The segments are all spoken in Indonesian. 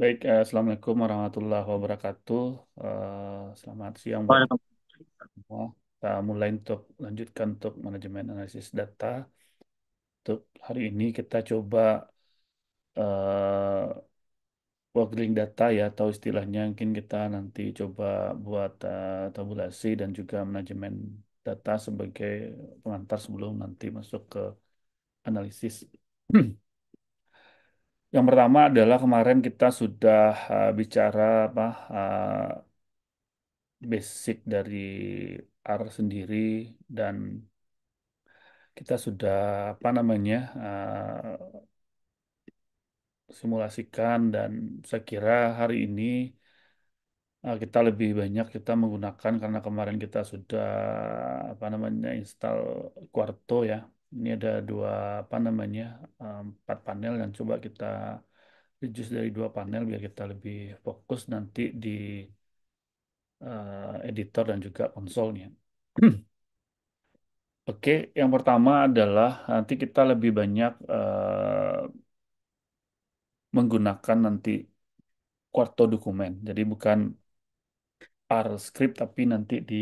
Baik, uh, Assalamualaikum warahmatullahi wabarakatuh. Uh, selamat siang buat semua. Kita mulai untuk lanjutkan untuk manajemen analisis data. Untuk hari ini kita coba uh, working data ya, atau istilahnya mungkin kita nanti coba buat uh, tabulasi dan juga manajemen data sebagai pengantar sebelum nanti masuk ke analisis. Yang pertama adalah kemarin kita sudah uh, bicara apa uh, basic dari R sendiri dan kita sudah apa namanya uh, simulasikan dan saya kira hari ini uh, kita lebih banyak kita menggunakan karena kemarin kita sudah apa namanya install Quarto ya ini ada dua apa namanya empat panel yang coba kita reduce dari dua panel biar kita lebih fokus nanti di uh, editor dan juga konsolnya. Oke, yang pertama adalah nanti kita lebih banyak uh, menggunakan nanti kuarto dokumen. Jadi bukan R script tapi nanti di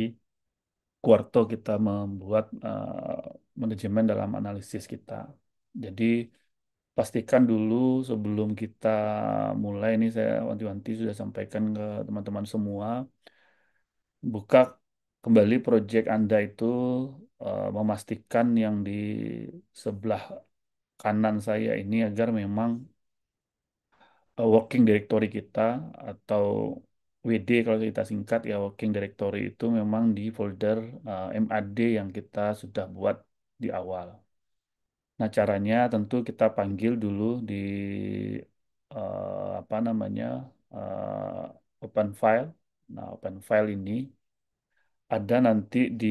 Quarto kita membuat uh, manajemen dalam analisis kita. Jadi pastikan dulu sebelum kita mulai ini saya wanti-wanti sudah sampaikan ke teman-teman semua buka kembali project Anda itu uh, memastikan yang di sebelah kanan saya ini agar memang uh, working directory kita atau WD kalau kita singkat ya working directory itu memang di folder uh, eh, MAD yang kita sudah buat di awal. Nah, caranya tentu kita panggil dulu di uh, apa namanya uh, open file. Nah, open file ini ada nanti di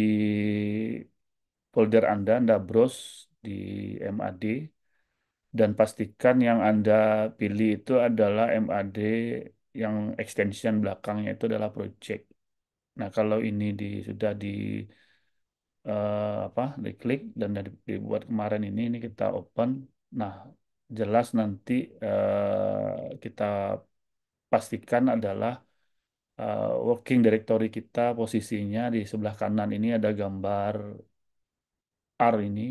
folder Anda, Anda browse di MAD dan pastikan yang Anda pilih itu adalah MAD yang extension belakangnya itu adalah project. Nah, kalau ini di, sudah di uh, apa diklik dan dibuat kemarin ini ini kita open nah jelas nanti uh, kita pastikan adalah uh, working directory kita posisinya di sebelah kanan ini ada gambar R ini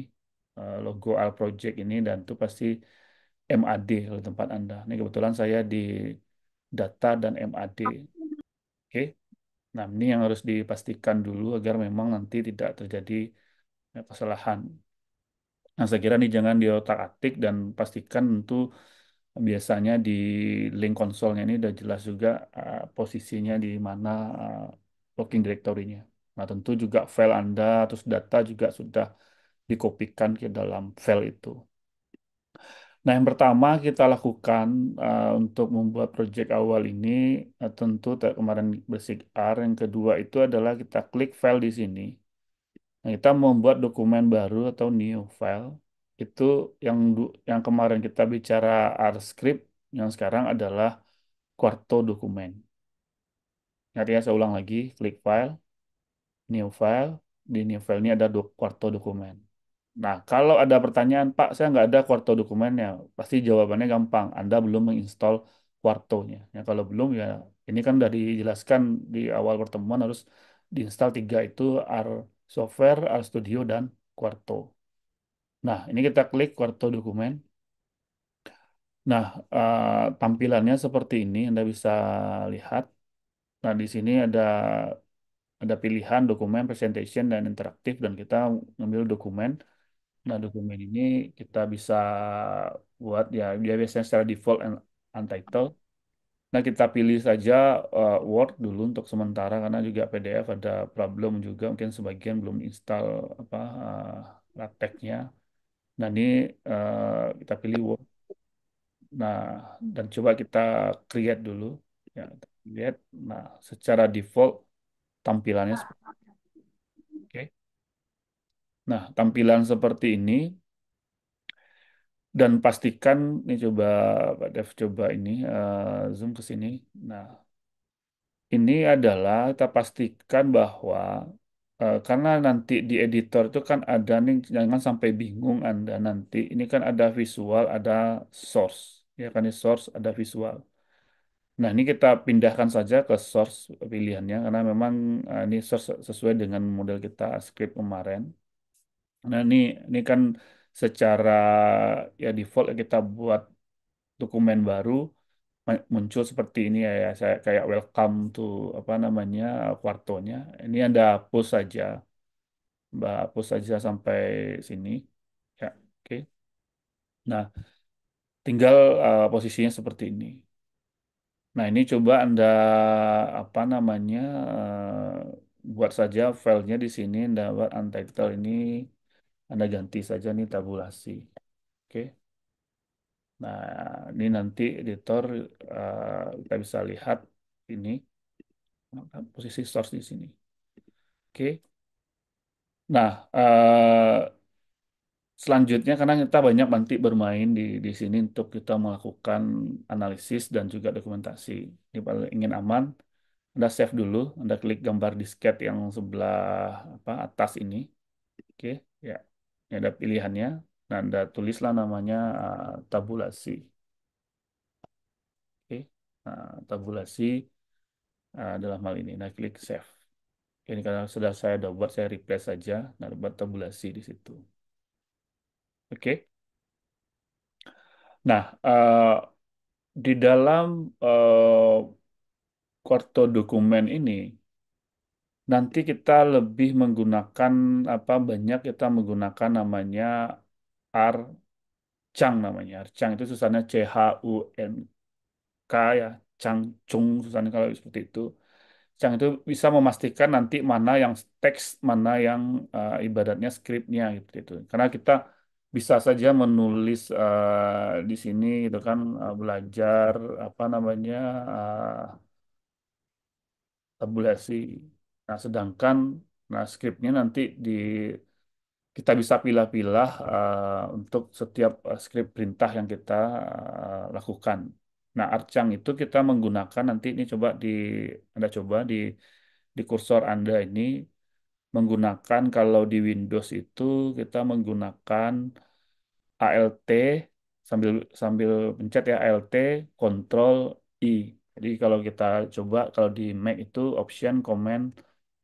uh, logo R project ini dan itu pasti MAD kalau tempat Anda. Ini kebetulan saya di data dan MAD. Oke. Okay. Nah, ini yang harus dipastikan dulu agar memang nanti tidak terjadi eh, kesalahan. Nah, saya kira ini jangan di otak atik dan pastikan tentu biasanya di link konsolnya ini sudah jelas juga uh, posisinya di mana uh, eh, working directory-nya. Nah, tentu juga file Anda terus data juga sudah dikopikan ke dalam file itu. Nah, yang pertama kita lakukan uh, untuk membuat project awal ini uh, tentu kemarin basic R. Yang kedua itu adalah kita klik file di sini. Nah, kita membuat dokumen baru atau new file. Itu yang yang kemarin kita bicara R script, yang sekarang adalah quarto dokumen. ya saya ulang lagi, klik file, new file. Di new file ini ada do, quarto dokumen. Nah, kalau ada pertanyaan, Pak, saya nggak ada Quarto dokumennya, pasti jawabannya gampang. Anda belum menginstall quarto Ya, kalau belum ya ini kan sudah dijelaskan di awal pertemuan harus diinstal tiga itu R Software, R Studio, dan Quarto. Nah, ini kita klik Quarto dokumen. Nah, uh, tampilannya seperti ini, Anda bisa lihat. Nah, di sini ada ada pilihan dokumen, presentation, dan interaktif, dan kita ngambil dokumen. Nah, dokumen ini kita bisa buat ya dia biasanya secara default and untitled. Nah, kita pilih saja uh, Word dulu untuk sementara karena juga PDF ada problem juga mungkin sebagian belum install apa uh, eh, latex Nah, ini uh, kita pilih Word. Nah, dan coba kita create dulu ya, create. Nah, secara default tampilannya seperti Nah, tampilan seperti ini dan pastikan ini coba Pak Dev coba ini uh, zoom ke sini. Nah, ini adalah kita pastikan bahwa uh, karena nanti di editor itu kan ada nih jangan sampai bingung Anda nanti. Ini kan ada visual, ada source. Ya kan ini source ada visual. Nah, ini kita pindahkan saja ke source pilihannya karena memang uh, ini source sesuai dengan model kita script kemarin. Nah, ini ini kan secara ya default ya kita buat dokumen baru muncul seperti ini ya, ya. Saya kayak welcome to apa namanya kuartonya. Ini Anda hapus saja, Mbak hapus saja sampai sini. Ya, oke. Nah, tinggal uh, posisinya seperti ini. Nah, ini coba Anda apa namanya uh, buat saja filenya di sini Anda buat untitled ini anda ganti saja nih tabulasi. Oke. Nah, ini nanti editor uh, kita bisa lihat ini posisi source di sini. Oke. Nah, uh, selanjutnya karena kita banyak nanti bermain di di sini untuk kita melakukan analisis dan juga dokumentasi. ini kalau ingin aman, Anda save dulu, Anda klik gambar disket yang sebelah apa atas ini. Oke, ya. Ini ada pilihannya. Nah, Anda tulislah namanya uh, tabulasi. Oke, nah, tabulasi uh, dalam hal ini. Nah, klik save. Ini karena sudah saya udah saya replace saja. Nah, buat tabulasi di situ. Oke. Nah, uh, di dalam uh, dokumen ini, nanti kita lebih menggunakan apa banyak kita menggunakan namanya Chang namanya Chang itu susahnya C H U N K ya Chung susahnya kalau seperti itu cang itu bisa memastikan nanti mana yang teks mana yang uh, eh, ibadatnya skripnya gitu, gitu karena kita bisa saja menulis uh, di sini gitu kan uh, belajar apa namanya uh, tabulasi Nah, sedangkan nah scriptnya nanti di kita bisa pilih-pilih uh, eh, untuk setiap eh, skrip script perintah yang kita uh, lakukan. Nah, arcang itu kita menggunakan nanti ini coba di Anda coba di di kursor Anda ini menggunakan kalau di Windows itu kita menggunakan ALT sambil sambil pencet ya ALT Control I. Jadi kalau kita coba kalau di Mac itu option command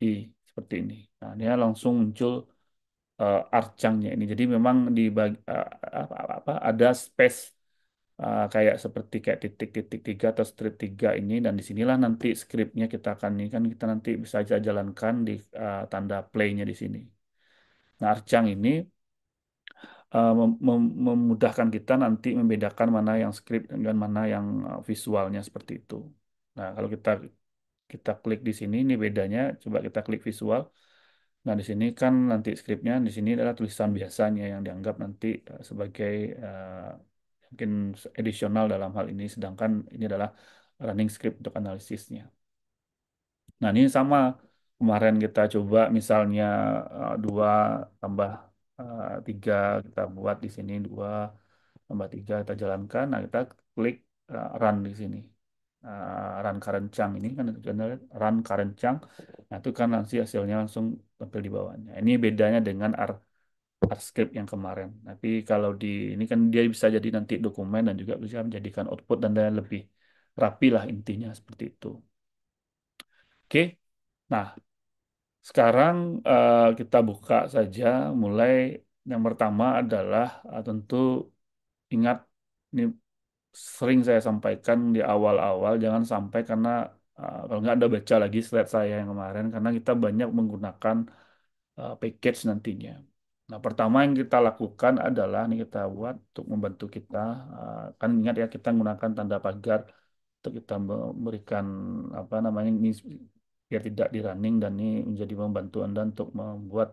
I seperti ini. Nah, dia langsung muncul uh, arcangnya ini. Jadi memang di bagi, uh, eh, apa, apa, apa ada space uh, kayak seperti kayak titik-titik tiga atau strip tiga ini dan disinilah nanti scriptnya kita akan ini kan kita nanti bisa aja jalankan di uh, tanda playnya di sini. Nah, arcang ini uh, mem memudahkan kita nanti membedakan mana yang script dan mana yang visualnya seperti itu. Nah, kalau kita kita klik di sini ini bedanya coba kita klik visual nah di sini kan nanti skripnya di sini adalah tulisan biasanya yang dianggap nanti eh, sebagai uh, mungkin additional dalam hal ini sedangkan ini adalah running script untuk analisisnya nah ini sama kemarin kita coba misalnya eh, dua uh, tambah tiga uh, kita buat di sini dua tambah tiga kita jalankan nah kita klik uh, run di sini uh, eh, run current chunk ini kan sebenarnya run current chunk. Nah, itu kan nanti hasilnya langsung tampil di bawahnya. Ini bedanya dengan R R script yang kemarin. Tapi kalau di ini kan dia bisa jadi nanti dokumen dan juga bisa menjadikan output dan lebih rapi lah intinya seperti itu. Oke. Nah, sekarang uh, kita buka saja mulai yang pertama adalah uh, tentu ingat ini sering saya sampaikan di awal-awal jangan sampai karena uh, kalau nggak ada baca lagi slide saya yang kemarin karena kita banyak menggunakan uh, package nantinya. Nah, pertama yang kita lakukan adalah ini kita buat untuk membantu kita uh, kan ingat ya kita menggunakan tanda pagar untuk kita memberikan apa namanya ini biar tidak di running dan ini menjadi membantu Anda untuk membuat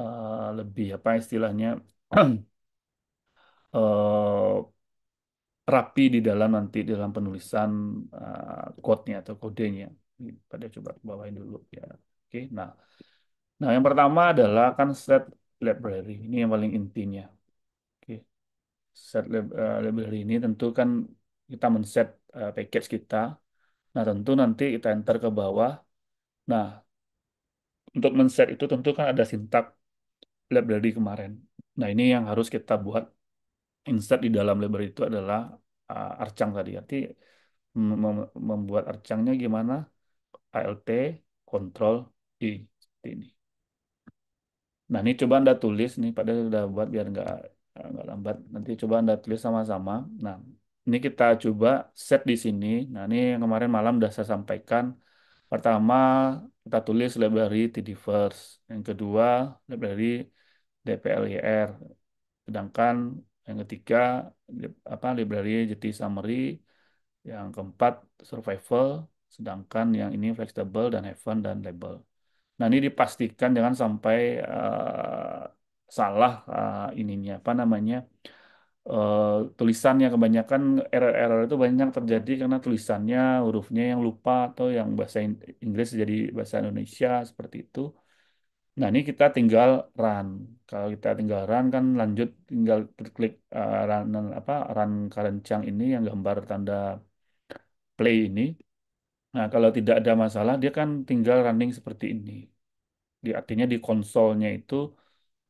uh, lebih apa istilahnya uh, rapi di dalam nanti di dalam penulisan uh, eh, code-nya atau kodenya. Pada coba bawain dulu ya. Oke, nah. Nah, yang pertama adalah kan set library. Ini yang paling intinya. Oke. Set lab, uh, library ini tentu kan kita men-set uh, package kita. Nah, tentu nanti kita enter ke bawah. Nah, untuk men-set itu tentu kan ada sintak library kemarin. Nah, ini yang harus kita buat insert di dalam library itu adalah uh, arcang tadi. Arti mem membuat arcangnya gimana? ALT control I seperti ini. Nah ini coba anda tulis nih, padahal sudah buat biar nggak nggak lambat. Nanti coba anda tulis sama-sama. Nah ini kita coba set di sini. Nah ini yang kemarin malam sudah saya sampaikan. Pertama kita tulis library TDverse. Yang kedua library DPLYR. Sedangkan yang ketiga apa library jadi summary, yang keempat survival, sedangkan yang ini flexible dan heaven dan label. Nah ini dipastikan jangan sampai uh, salah uh, ininya apa namanya uh, tulisannya kebanyakan error-error itu banyak terjadi karena tulisannya hurufnya yang lupa atau yang bahasa Inggris jadi bahasa Indonesia seperti itu Nah, ini kita tinggal run. Kalau kita tinggal run kan lanjut tinggal klik uh, eh, run apa run kerencang ini yang gambar tanda play ini. Nah, kalau tidak ada masalah dia kan tinggal running seperti ini. Di artinya di konsolnya itu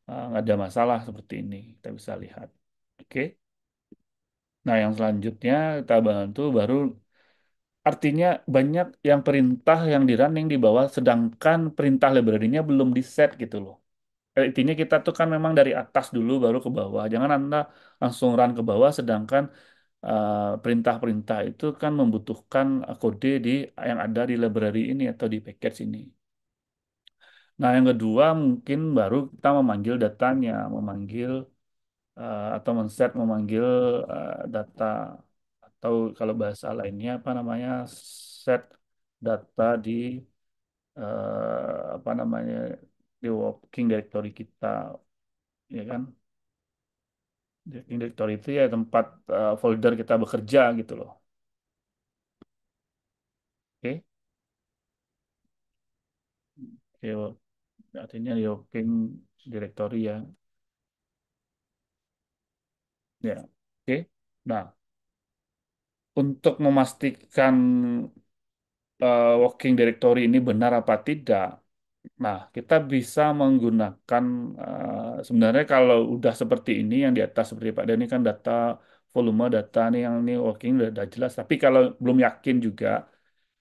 uh, nggak ada masalah seperti ini. Kita bisa lihat. Oke. Okay? Nah, yang selanjutnya kita bantu baru Artinya banyak yang perintah yang di running di bawah, sedangkan perintah library-nya belum di set gitu loh. artinya eh, kita tuh kan memang dari atas dulu baru ke bawah. Jangan Anda langsung run ke bawah, sedangkan perintah perintah-perintah itu kan membutuhkan eh, kode di yang ada di library ini atau di package ini. Nah, yang kedua mungkin baru kita memanggil datanya, memanggil uh, atau men-set memanggil uh, data atau kalau bahasa lainnya apa namanya set data di uh, apa namanya di working directory kita ya kan working directory itu ya tempat uh, folder kita bekerja gitu loh oke okay. okay, artinya di working directory ya ya yeah. oke okay. nah untuk memastikan uh, working directory ini benar apa tidak. Nah, kita bisa menggunakan uh, sebenarnya kalau udah seperti ini yang di atas seperti Pak Denny kan data volume data nih yang ini working udah, udah jelas. Tapi kalau belum yakin juga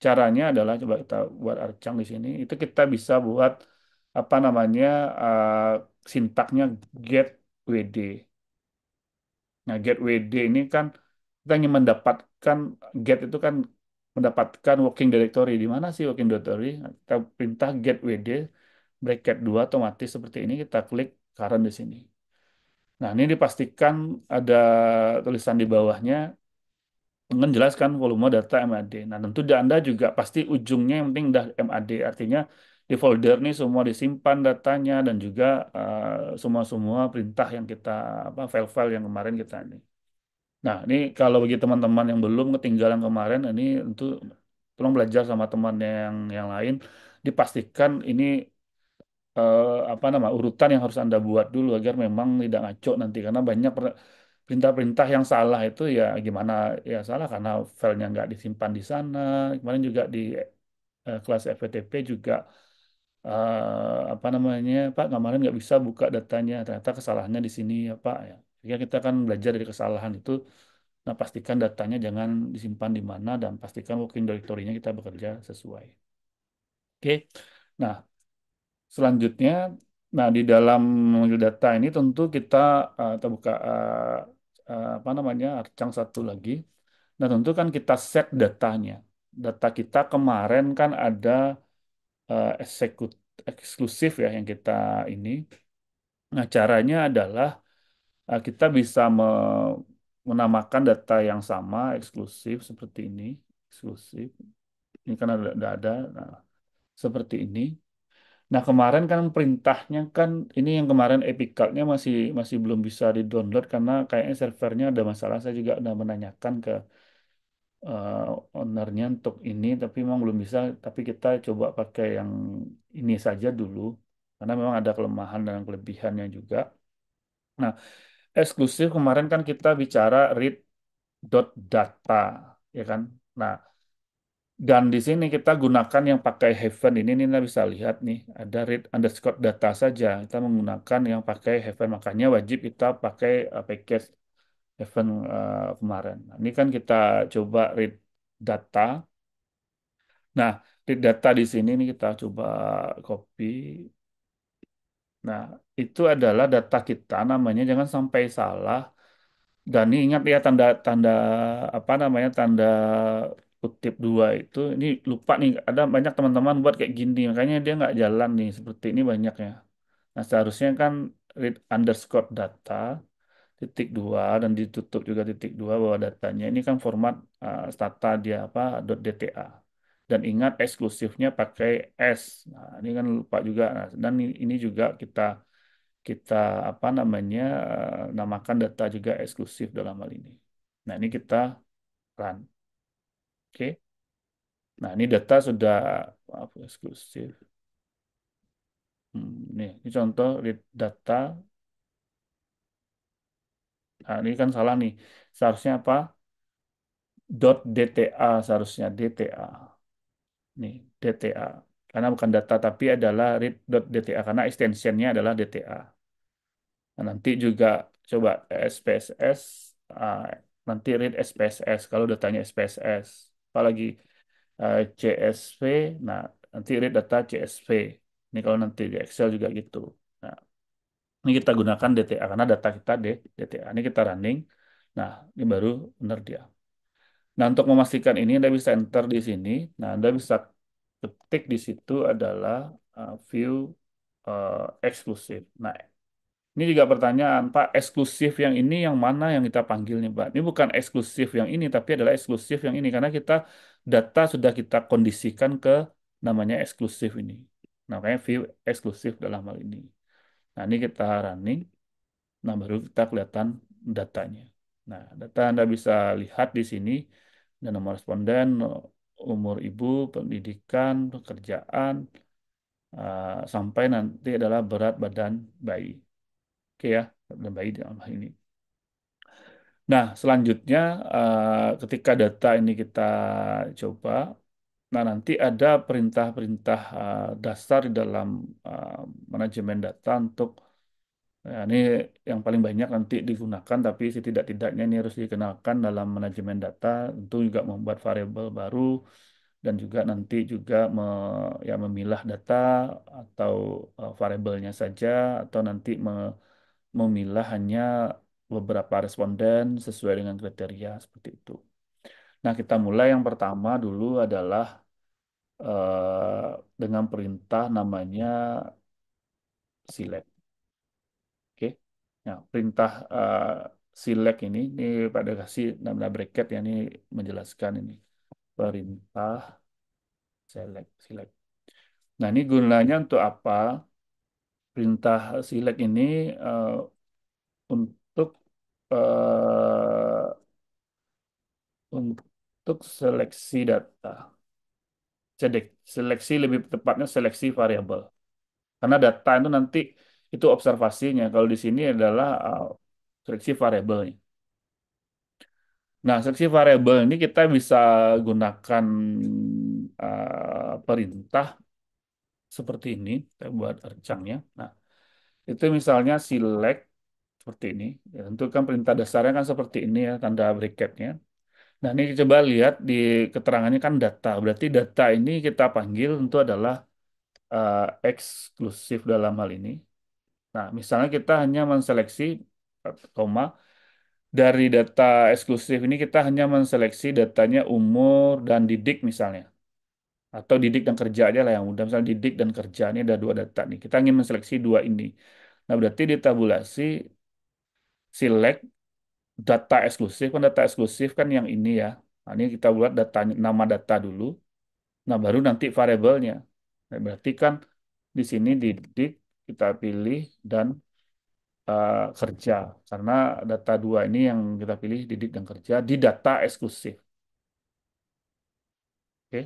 caranya adalah coba kita buat arcang di sini itu kita bisa buat apa namanya uh, sintaknya get WD. Nah, get WD ini kan kita ingin mendapatkan get itu kan mendapatkan working directory di mana sih working directory kita perintah get wd bracket 2 otomatis seperti ini kita klik current di sini nah ini dipastikan ada tulisan di bawahnya menjelaskan volume data MAD. Nah, tentu Anda juga pasti ujungnya yang penting udah MAD. Artinya di folder ini semua disimpan datanya dan juga eh, semua-semua uh, perintah yang kita apa file-file yang kemarin kita ini. Nah, ini kalau bagi teman-teman yang belum ketinggalan kemarin, ini untuk tolong belajar sama teman yang yang lain. Dipastikan ini eh, apa nama urutan yang harus anda buat dulu agar memang tidak ngaco nanti karena banyak perintah-perintah yang salah itu ya gimana ya salah karena filenya nggak disimpan di sana. Kemarin juga di eh, kelas FPTP juga eh, apa namanya Pak kemarin nggak bisa buka datanya ternyata kesalahannya di sini ya Pak ya Ya, kita akan belajar dari kesalahan itu. Nah, pastikan datanya jangan disimpan di mana dan pastikan working directory-nya kita bekerja sesuai. Oke. Nah, selanjutnya nah di dalam mengambil data ini tentu kita uh, uh, uh, apa namanya? arcang satu lagi. Nah, tentu kan kita set datanya. Data kita kemarin kan ada uh, eksekut eksklusif ya yang kita ini. Nah, caranya adalah Eh, kita bisa menamakan data yang sama eksklusif seperti ini eksklusif ini kan ada, ada, ada nah, seperti ini Nah, kemarin kan perintahnya kan ini yang kemarin epicalnya masih masih belum bisa di-download karena kayaknya servernya ada masalah. Saya juga udah menanyakan ke uh, ownernya untuk ini tapi memang belum bisa, tapi kita coba pakai yang ini saja dulu karena memang ada kelemahan dan kelebihannya juga. Nah, eksklusif kemarin kan kita bicara read dot data ya kan? Nah, dan di sini kita gunakan yang pakai Heaven ini, ini bisa lihat nih, ada read underscore data saja. Kita menggunakan yang pakai Heaven, makanya wajib kita pakai uh, package Heaven uh, kemarin. Nah, ini kan kita coba read data. Nah, read data di sini ini kita coba copy Nah, itu adalah data kita namanya jangan sampai salah. Dan ini ingat ya tanda tanda apa namanya tanda kutip dua itu ini lupa nih ada banyak teman-teman buat kayak gini makanya dia nggak jalan nih seperti ini banyaknya. Nah, seharusnya kan read underscore data titik dua dan ditutup juga titik dua bahwa datanya ini kan format uh, stata dia apa .dta dan ingat eksklusifnya pakai S. Nah, ini kan lupa juga. Nah, dan ini juga kita kita apa namanya eh, namakan data juga eksklusif dalam hal ini. Nah, ini kita run. Oke. Okay. Nah, ini data sudah apa eksklusif. Hmm, nih, ini contoh read data. Nah, ini kan salah nih. Seharusnya apa? .dta seharusnya DTA nih DTA karena bukan data tapi adalah read.dta karena extensionnya adalah DTA. Nah, nanti juga coba SPSS ah, nanti read SPSS kalau datanya SPSS apalagi ah, CSV nah nanti read data CSV ini kalau nanti di Excel juga gitu nah ini kita gunakan DTA karena data kita deh DTA ini kita running nah ini baru benar dia Nah, untuk memastikan ini, Anda bisa enter di sini. Nah, Anda bisa ketik di situ adalah uh, view uh, eksklusif. Nah, ini juga pertanyaan, Pak, eksklusif yang ini yang mana yang kita panggil nih, Pak? Ini bukan eksklusif yang ini, tapi adalah eksklusif yang ini. Karena kita data sudah kita kondisikan ke namanya eksklusif ini. Nah, kayak view eksklusif dalam hal ini. Nah, ini kita running. Nah, baru kita kelihatan datanya. Nah, data Anda bisa lihat di sini dan nomor responden umur ibu pendidikan pekerjaan uh, sampai nanti adalah berat badan bayi oke ya berat bayi dalam hal ini nah selanjutnya uh, ketika data ini kita coba Nah, nanti ada perintah-perintah uh, dasar di dalam uh, manajemen data untuk Nah, ini yang paling banyak nanti digunakan, tapi setidak-tidaknya ini harus dikenalkan dalam manajemen data, untuk juga membuat variabel baru dan juga nanti juga me, ya memilah data atau uh, variabelnya saja atau nanti me, memilah hanya beberapa responden sesuai dengan kriteria seperti itu. Nah, kita mulai yang pertama dulu adalah uh, dengan perintah namanya select. Nah, perintah uh, eh, silek ini, ini pada kasih nama bracket ya, ini menjelaskan ini. Perintah select, silek. Nah, ini gunanya untuk apa? Perintah select ini uh, untuk uh, untuk seleksi data. Cedek, seleksi lebih tepatnya seleksi variabel. Karena data itu nanti itu observasinya. Kalau di sini adalah uh, seleksi variabelnya. Nah, seleksi variabel ini kita bisa gunakan uh, perintah seperti ini. Kita buat rencangnya. Nah, itu misalnya select seperti ini. Ya, tentu kan perintah dasarnya kan seperti ini ya, tanda bracketnya. Nah, ini coba lihat di keterangannya kan data. Berarti data ini kita panggil tentu adalah uh, eksklusif dalam hal ini. Nah, misalnya kita hanya menseleksi, koma, dari data eksklusif ini kita hanya menseleksi datanya umur dan didik misalnya. Atau didik dan kerja aja lah yang mudah. Misalnya didik dan kerja, ini ada dua data nih. Kita ingin menseleksi dua ini. Nah, berarti di tabulasi select data eksklusif. Kan data eksklusif kan yang ini ya. Nah, ini kita buat data, nama data dulu. Nah, baru nanti variabelnya. Nah, berarti kan di sini didik kita pilih dan uh, kerja karena data dua ini yang kita pilih didik dan kerja di data eksklusif. Oke,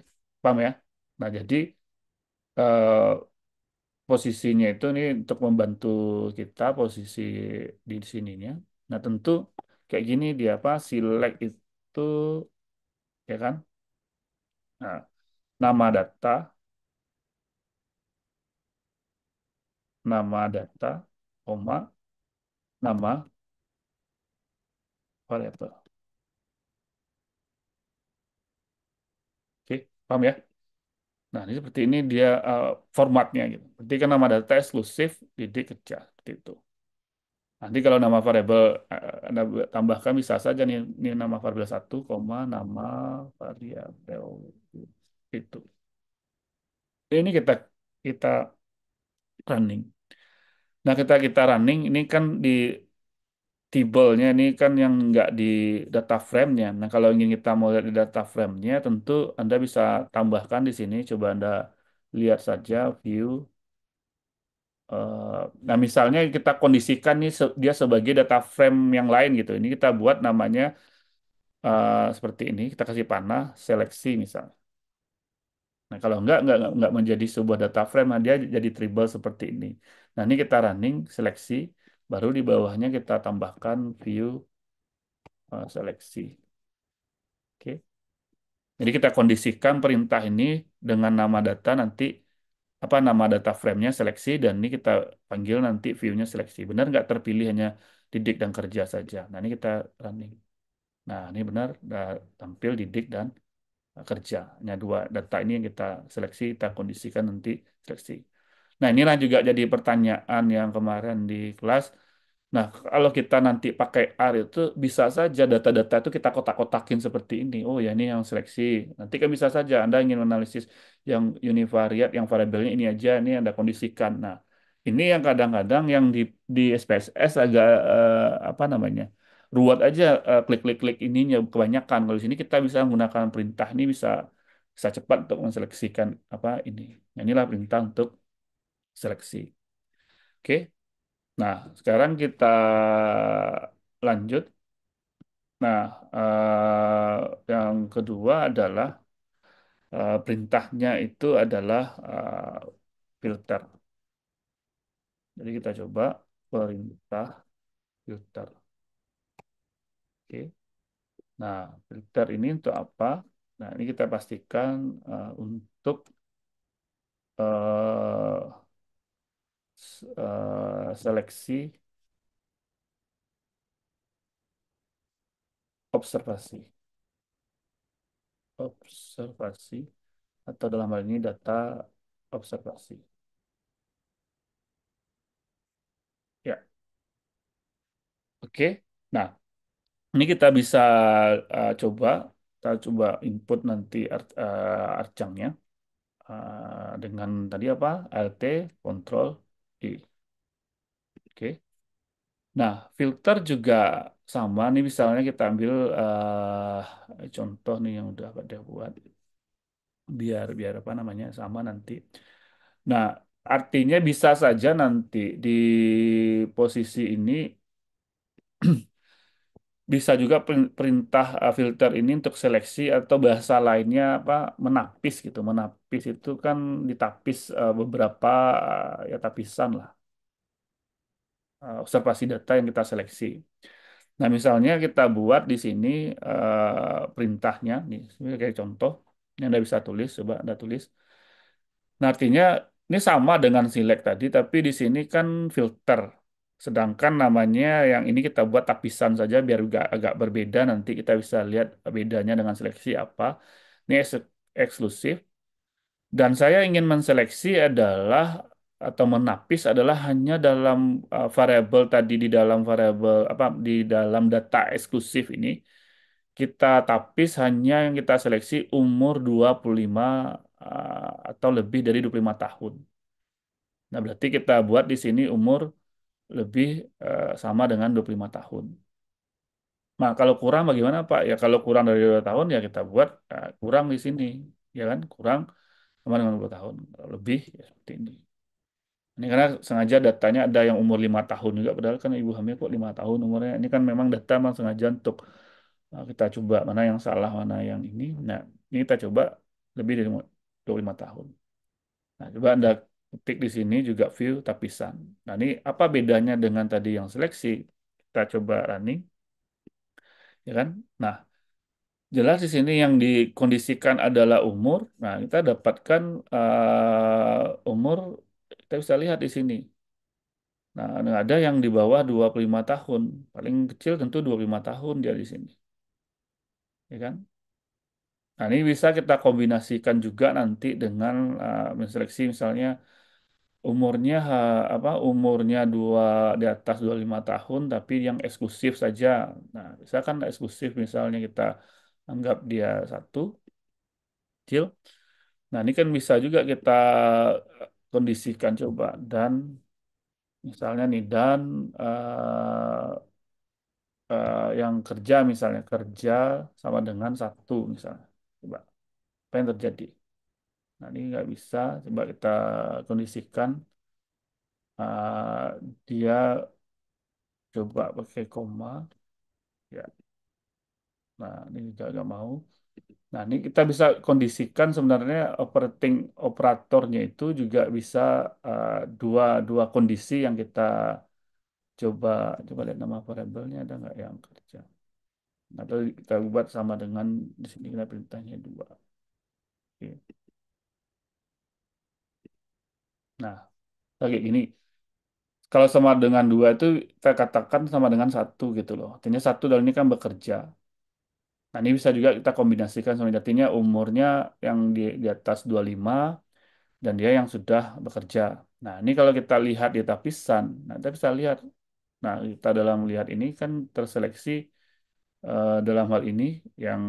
paham ya? Nah, jadi uh, posisinya itu ini untuk membantu kita posisi di sininya. Nah, tentu kayak gini dia apa select itu ya kan? Nah, nama data nama data, koma, nama variable, Oke, paham ya? Nah, ini seperti ini dia uh, formatnya gitu. Ketika nama data eksklusif didik kerja seperti itu. Nanti kalau nama variable uh, Anda tambahkan bisa saja nih, ini nama variable satu koma nama variabel itu. Ini kita kita running. Nah, kita kita running ini kan di table-nya ini kan yang nggak di data frame-nya. Nah, kalau ingin kita mau lihat di data frame-nya, tentu Anda bisa tambahkan di sini. Coba Anda lihat saja view. Eh, nah, misalnya kita kondisikan nih dia sebagai data frame yang lain gitu. Ini kita buat namanya uh, seperti ini. Kita kasih panah seleksi misal Nah, kalau nggak, nggak, nggak menjadi sebuah data frame, nah, dia jadi tribal seperti ini. Nah, ini kita running seleksi, baru di bawahnya kita tambahkan view eh, seleksi. Oke. Jadi kita kondisikan perintah ini dengan nama data nanti apa nama data framenya seleksi dan ini kita panggil nanti viewnya seleksi. Benar nggak terpilih hanya didik dan kerja saja. Nah, ini kita running. Nah, ini benar tampil didik dan eh, kerja. Hanya dua data ini yang kita seleksi, kita kondisikan nanti seleksi. Nah, inilah juga jadi pertanyaan yang kemarin di kelas. Nah, kalau kita nanti pakai R itu bisa saja data-data itu kita kotak-kotakin seperti ini. Oh ya, ini yang seleksi. Nanti kan bisa saja Anda ingin menganalisis yang univariat, yang variabelnya ini aja, ini Anda kondisikan. Nah, ini yang kadang-kadang yang di, di SPSS agak eh, apa namanya? ruwet aja eh, klik-klik-klik ininya kebanyakan. Kalau di sini kita bisa menggunakan perintah ini bisa bisa cepat untuk menseleksikan apa ini. Nah, inilah perintah untuk seleksi. Oke. Nah, sekarang kita lanjut. Nah, eh, yang kedua adalah eh, perintahnya itu adalah eh, filter. Jadi kita coba perintah filter. Oke. Nah, filter ini untuk apa? Nah, ini kita pastikan uh, untuk uh, Eh, seleksi observasi. Observasi atau dalam hal ini data observasi. Ya. Oke. Nah, ini kita bisa uh, coba kita coba input nanti art, uh, eh, arcangnya uh, dengan tadi apa? LT control Oke. Nah, filter juga sama nih misalnya kita ambil uh, contoh nih yang udah pada buat biar biar apa namanya sama nanti. Nah, artinya bisa saja nanti di posisi ini eh, bisa juga perintah eh, filter ini untuk seleksi atau bahasa lainnya apa menapis gitu. Menapis itu kan ditapis eh, beberapa eh, ya tapisan lah observasi data yang kita seleksi. Nah, misalnya kita buat di sini perintahnya nih kayak contoh yang Anda bisa tulis coba Anda tulis. Nah, artinya ini sama dengan select tadi tapi di sini kan filter Sedangkan namanya yang ini kita buat tapisan saja biar agak, agak berbeda nanti kita bisa lihat bedanya dengan seleksi apa. Ini eks eksklusif. Dan saya ingin menseleksi adalah atau menapis adalah hanya dalam uh, variabel tadi di dalam variabel apa di dalam data eksklusif ini kita tapis hanya yang kita seleksi umur 25 uh, eh, atau lebih dari 25 tahun. Nah, berarti kita buat di sini umur lebih eh, sama dengan 25 tahun. Nah, kalau kurang bagaimana Pak? Ya kalau kurang dari 2 tahun ya kita buat eh, kurang di sini, ya kan? Kurang sama dengan dua tahun. Kalau lebih ya seperti ini. Ini karena sengaja datanya ada yang umur 5 tahun juga padahal kan ibu hamil kok 5 tahun umurnya. Ini kan memang data memang sengaja untuk nah, kita coba mana yang salah, mana yang ini. Nah, ini kita coba lebih dari 25 tahun. Nah, coba Anda ketik di sini juga view tapisan. Nah, ini apa bedanya dengan tadi yang seleksi? Kita coba running. Ya kan? Nah, jelas di sini yang dikondisikan adalah umur. Nah, kita dapatkan uh, umur kita bisa lihat di sini. Nah, ada yang di bawah 25 tahun. Paling kecil tentu 25 tahun dia di sini. Ya kan? Nah, ini bisa kita kombinasikan juga nanti dengan uh, menseleksi misalnya umurnya apa umurnya dua di atas 25 tahun tapi yang eksklusif saja. Nah, misalkan eksklusif misalnya kita anggap dia satu kecil. Nah, ini kan bisa juga kita kondisikan coba dan misalnya nih dan uh, uh, yang kerja misalnya kerja sama dengan satu misalnya. Coba apa yang terjadi? Nah, ini nggak bisa. Coba kita kondisikan. Uh, dia coba pakai koma. Ya. Nah, ini juga nggak mau. Nah, ini kita bisa kondisikan sebenarnya operating operatornya itu juga bisa uh, dua, dua kondisi yang kita coba coba lihat nama variabelnya ada nggak yang kerja. Nah, kita buat sama dengan di sini kita perintahnya dua. Nah, kayak ini Kalau sama dengan dua itu saya katakan sama dengan satu gitu loh. Artinya satu dalam ini kan bekerja. Nah, ini bisa juga kita kombinasikan sama artinya umurnya yang di, di atas 25 dan dia yang sudah bekerja. Nah, ini kalau kita lihat di tapisan, nah kita bisa lihat. Nah, kita dalam lihat ini kan terseleksi uh, dalam hal ini yang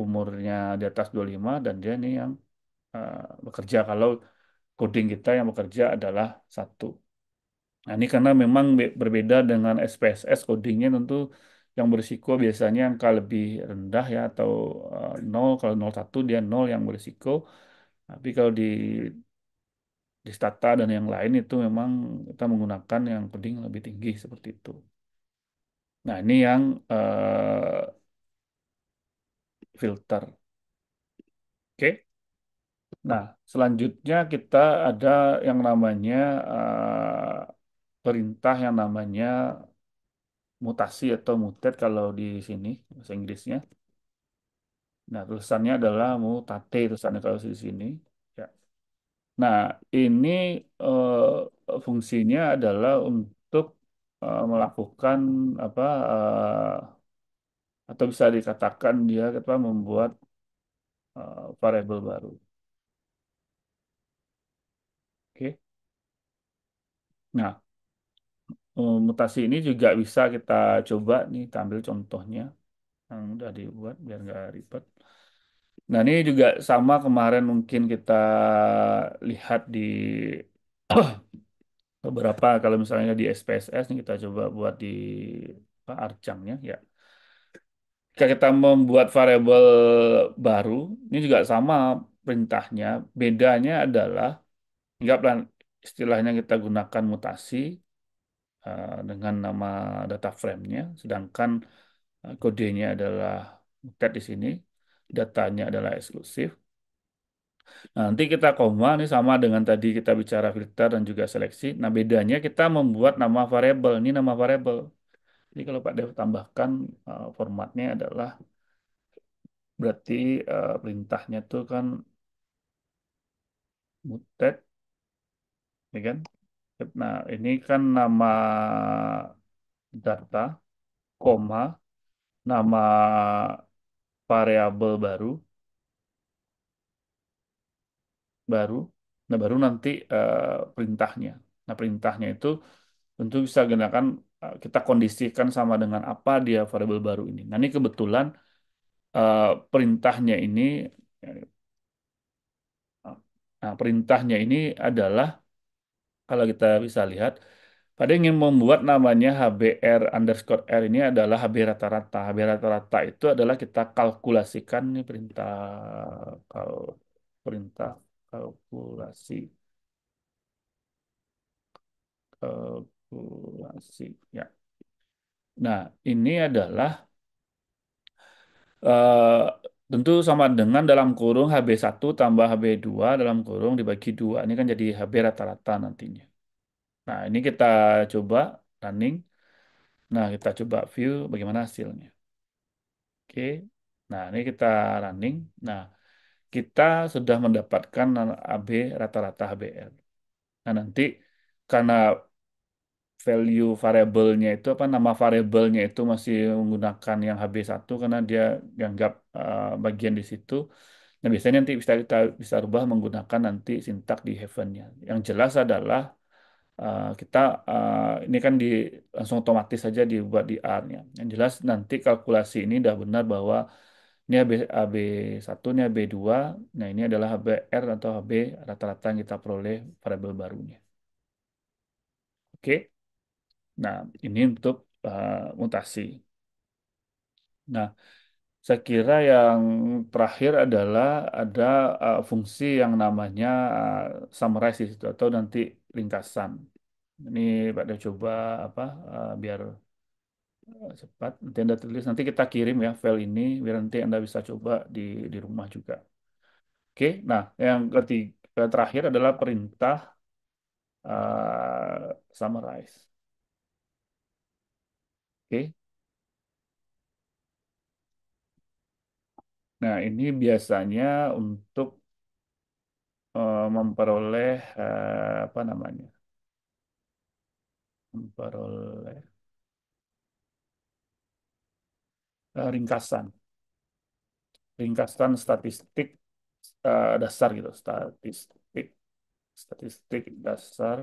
umurnya di atas 25 dan dia ini yang uh, bekerja. Kalau coding kita yang bekerja adalah satu. Nah, ini karena memang berbeda dengan SPSS codingnya tentu yang berisiko biasanya angka lebih rendah ya atau eh, nol kalau nol satu dia nol yang berisiko. Tapi kalau di di stata dan yang lain itu memang kita menggunakan yang coding lebih tinggi seperti itu. Nah, ini yang uh, filter. Oke. Okay. Nah, selanjutnya kita ada yang namanya uh, perintah yang namanya mutasi atau mutate kalau di sini bahasa Inggrisnya. Nah, tulisannya adalah mutate tulisannya kalau di sini. Ya. Nah, ini uh, fungsinya adalah untuk uh, melakukan apa uh, atau bisa dikatakan dia apa membuat variabel baru. Nah, eh, mutasi ini juga bisa kita coba nih, tampil contohnya yang udah dibuat biar nggak ribet. Nah, ini juga sama kemarin mungkin kita lihat di beberapa kalau misalnya di SPSS ini kita coba buat di apa, arcangnya ya. Jika kita membuat variabel baru, ini juga sama perintahnya. Bedanya adalah istilahnya kita gunakan mutasi uh, dengan nama data frame-nya, sedangkan uh, kodenya adalah mutet di sini, datanya adalah eksklusif. Nah, nanti kita koma ini sama dengan tadi kita bicara filter dan juga seleksi. Nah, bedanya kita membuat nama variable Ini nama variable Jadi kalau Pak Dev tambahkan uh, formatnya adalah berarti uh, perintahnya itu kan mutate ya kan? Nah, ini kan nama data, koma, nama variabel baru, baru, nah baru nanti uh, perintahnya. Nah, perintahnya itu tentu bisa gunakan uh, kita kondisikan sama dengan apa dia variabel baru ini. Nah, ini kebetulan uh, perintahnya ini Nah, perintahnya ini adalah kalau kita bisa lihat pada ingin membuat namanya HBR underscore R ini adalah HB rata-rata. HB rata-rata itu adalah kita kalkulasikan ini perintah kal, perintah kalkulasi kalkulasi ya. Nah, ini adalah uh, Tentu sama dengan dalam kurung HB1 tambah HB2 dalam kurung dibagi 2. Ini kan jadi HB rata-rata nantinya. Nah, ini kita coba running. Nah, kita coba view bagaimana hasilnya. Oke. Nah, ini kita running. Nah, kita sudah mendapatkan AB rata-rata HBR. Nah, nanti karena value variabelnya itu apa nama variabelnya itu masih menggunakan yang HB1 karena dia dianggap uh, bagian di situ. Nah, biasanya nanti bisa kita bisa rubah menggunakan nanti sintak di heavennya. Yang jelas adalah uh, kita uh, ini kan di langsung otomatis saja dibuat di R-nya. Yang jelas nanti kalkulasi ini udah benar bahwa ini HB, HB1, ini HB2. Nah, ini adalah HBR atau HB rata-rata yang kita peroleh variabel barunya. Oke. Okay. Nah, ini untuk uh, mutasi. Nah, saya kira yang terakhir adalah ada uh, fungsi yang namanya uh, eh, summarize itu atau nanti ringkasan. Ini Pak coba apa uh, biar cepat nanti Anda tulis nanti kita kirim ya file ini biar nanti Anda bisa coba di di rumah juga. Oke, nah yang ketiga terakhir adalah perintah uh, summarize. Oke. Nah, ini biasanya untuk uh, memperoleh uh, apa namanya? Memperoleh uh, ringkasan. Ringkasan statistik uh, dasar gitu, statistik statistik dasar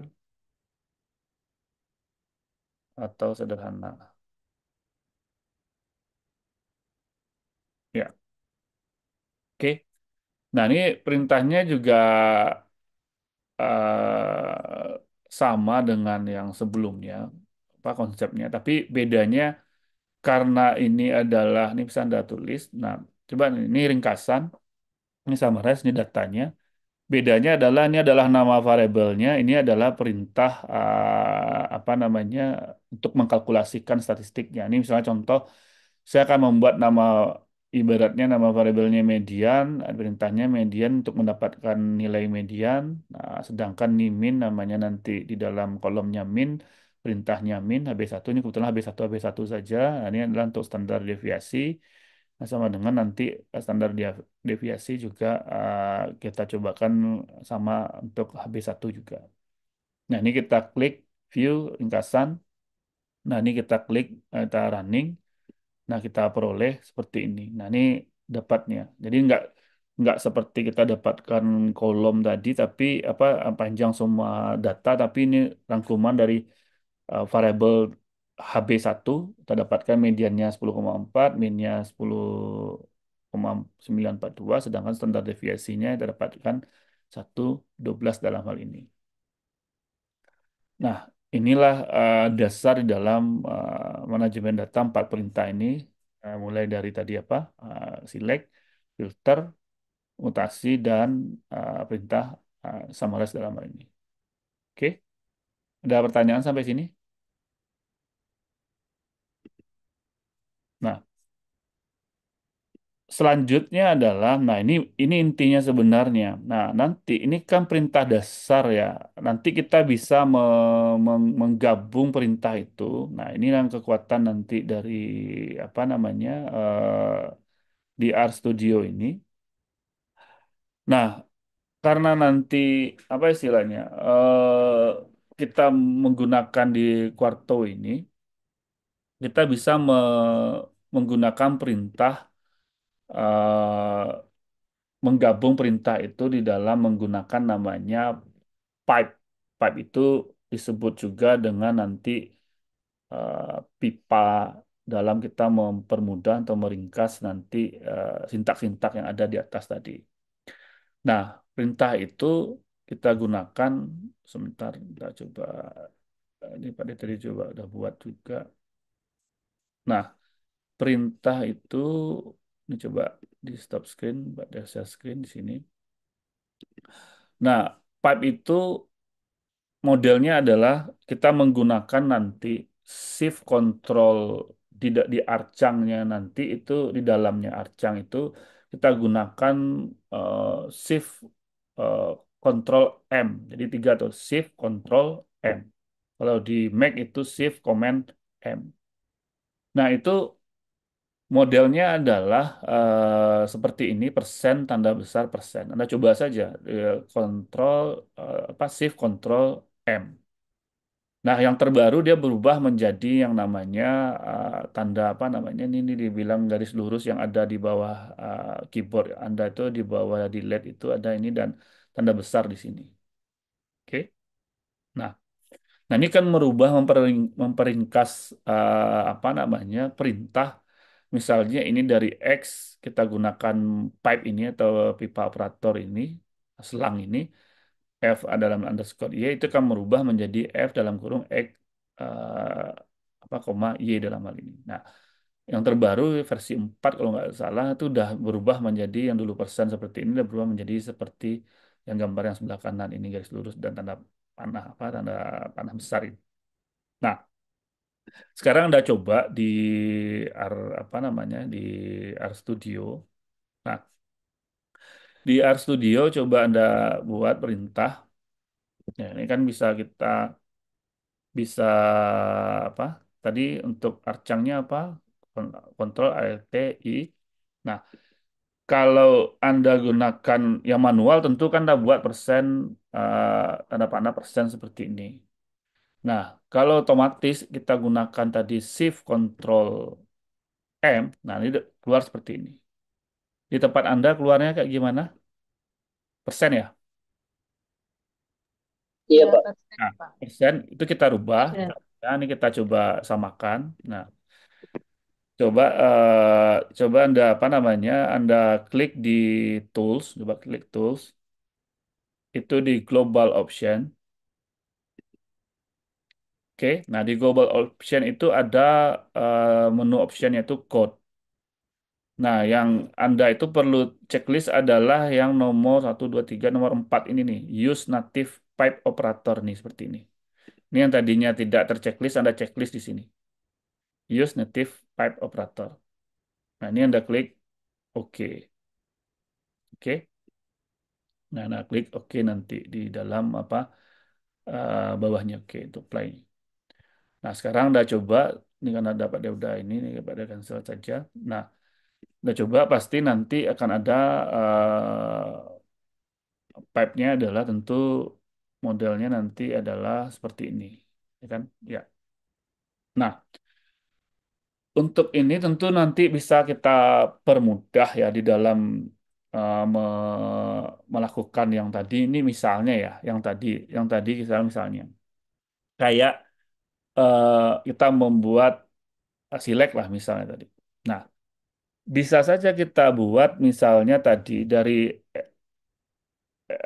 atau sederhana. Nah, ini perintahnya juga uh, sama dengan yang sebelumnya, apa konsepnya, tapi bedanya karena ini adalah ini anda tulis. Nah, coba ini ringkasan, ini sama summarize, ini datanya. Bedanya adalah ini adalah nama variabelnya, ini adalah perintah uh, apa namanya untuk mengkalkulasikan statistiknya. Ini misalnya contoh, saya akan membuat nama ibaratnya nama variabelnya median, perintahnya median untuk mendapatkan nilai median. Nah, sedangkan nih min namanya nanti di dalam kolomnya min, perintahnya min, HB1 ini kebetulan HB1 HB1 saja. Nah, ini adalah untuk standar deviasi. Nah, sama dengan nanti standar deviasi juga uh, kita cobakan sama untuk HB1 juga. Nah, ini kita klik view ringkasan. Nah, ini kita klik eh, kita running. Nah, kita peroleh seperti ini. Nah, ini dapatnya. Jadi nggak nggak seperti kita dapatkan kolom tadi, tapi apa panjang semua data, tapi ini rangkuman dari uh, variabel HB1 kita dapatkan mediannya 10,4, minnya 10,942, sedangkan standar deviasinya kita dapatkan 1,12 dalam hal ini. Nah, Inilah uh, dasar di dalam uh, manajemen data empat perintah ini uh, mulai dari tadi apa uh, select, filter, mutasi dan uh, perintah uh, summarize dalam hal ini. Oke, okay? ada pertanyaan sampai sini? selanjutnya adalah, nah ini ini intinya sebenarnya. Nah nanti ini kan perintah dasar ya. Nanti kita bisa me- meng- menggabung perintah itu. Nah ini yang kekuatan nanti dari apa namanya uh, eh, di R Studio ini. Nah karena nanti apa istilahnya uh, kita menggunakan di Quarto ini, kita bisa me- menggunakan perintah uh, menggabung perintah itu di dalam menggunakan namanya pipe. Pipe itu disebut juga dengan nanti uh, pipa dalam kita mempermudah atau meringkas nanti eh, sintak-sintak yang ada di atas tadi. Nah, perintah itu kita gunakan sebentar kita coba ini Pak tadi coba udah buat juga. Nah, perintah itu ini coba di stop screen, Pak share screen di sini. Nah, pipe itu modelnya adalah kita menggunakan nanti shift control di, di arcangnya nanti itu di dalamnya arcang itu kita gunakan uh, shift uh, control M. Jadi tiga atau shift control M. Kalau di Mac itu shift command M. Nah, itu Modelnya adalah uh, seperti ini persen tanda besar persen. Anda coba saja eh, kontrol uh, eh, uh, pasif kontrol M. Nah, yang terbaru dia berubah menjadi yang namanya uh, tanda apa namanya ini, ini dibilang garis lurus yang ada di bawah uh, keyboard Anda itu di bawah di LED itu ada ini dan tanda besar di sini. Oke. Nah, Nah, ini kan merubah memperingkas uh, apa namanya perintah Misalnya ini dari X, kita gunakan pipe ini atau pipa operator ini, selang ini, F dalam underscore Y, itu akan merubah menjadi F dalam kurung X, uh, apa, koma Y dalam hal ini. Nah, yang terbaru versi 4 kalau nggak salah itu udah berubah menjadi yang dulu persen seperti ini udah berubah menjadi seperti yang gambar yang sebelah kanan ini garis lurus dan tanda panah apa tanda panah besar ini. Nah, sekarang Anda coba di R apa namanya di R Studio. Nah, di R Studio coba Anda buat perintah. Ya, ini kan bisa kita bisa apa? Tadi untuk arcangnya apa? kontrol Alt I. Nah, kalau Anda gunakan yang manual tentu kan Anda buat persen uh, tanda panah persen seperti ini. Nah, kalau otomatis kita gunakan tadi shift control M, nah ini keluar seperti ini. Di tempat Anda keluarnya kayak gimana? Persen ya? Iya, iya Pak. Nah, persen itu kita rubah. Ya. Nah, ini kita coba samakan. Nah, coba uh, coba Anda apa namanya? Anda klik di tools, coba klik tools. Itu di global option. Oke, nah di global option itu ada uh, menu option yaitu code. Nah, yang Anda itu perlu checklist adalah yang nomor 1, 2, 3, nomor 4 ini nih. Use native pipe operator nih, seperti ini. Ini yang tadinya tidak terchecklist, Anda checklist di sini. Use native pipe operator. Nah, ini Anda klik OK. Oke. Nah, Anda klik OK nanti di dalam apa uh, bawahnya. Oke, untuk play. Nah, sekarang udah coba ini karena dapat dia udah ini, ini dapat dia cancel saja. Nah, udah coba pasti nanti akan ada uh, pipe-nya adalah tentu modelnya nanti adalah seperti ini, ya kan? Ya. Nah, untuk ini tentu nanti bisa kita permudah ya di dalam uh, me melakukan yang tadi ini misalnya ya, yang tadi, yang tadi misalnya misalnya kayak Eh, kita membuat eh, silek lah misalnya tadi. Nah, bisa saja kita buat misalnya tadi dari eh,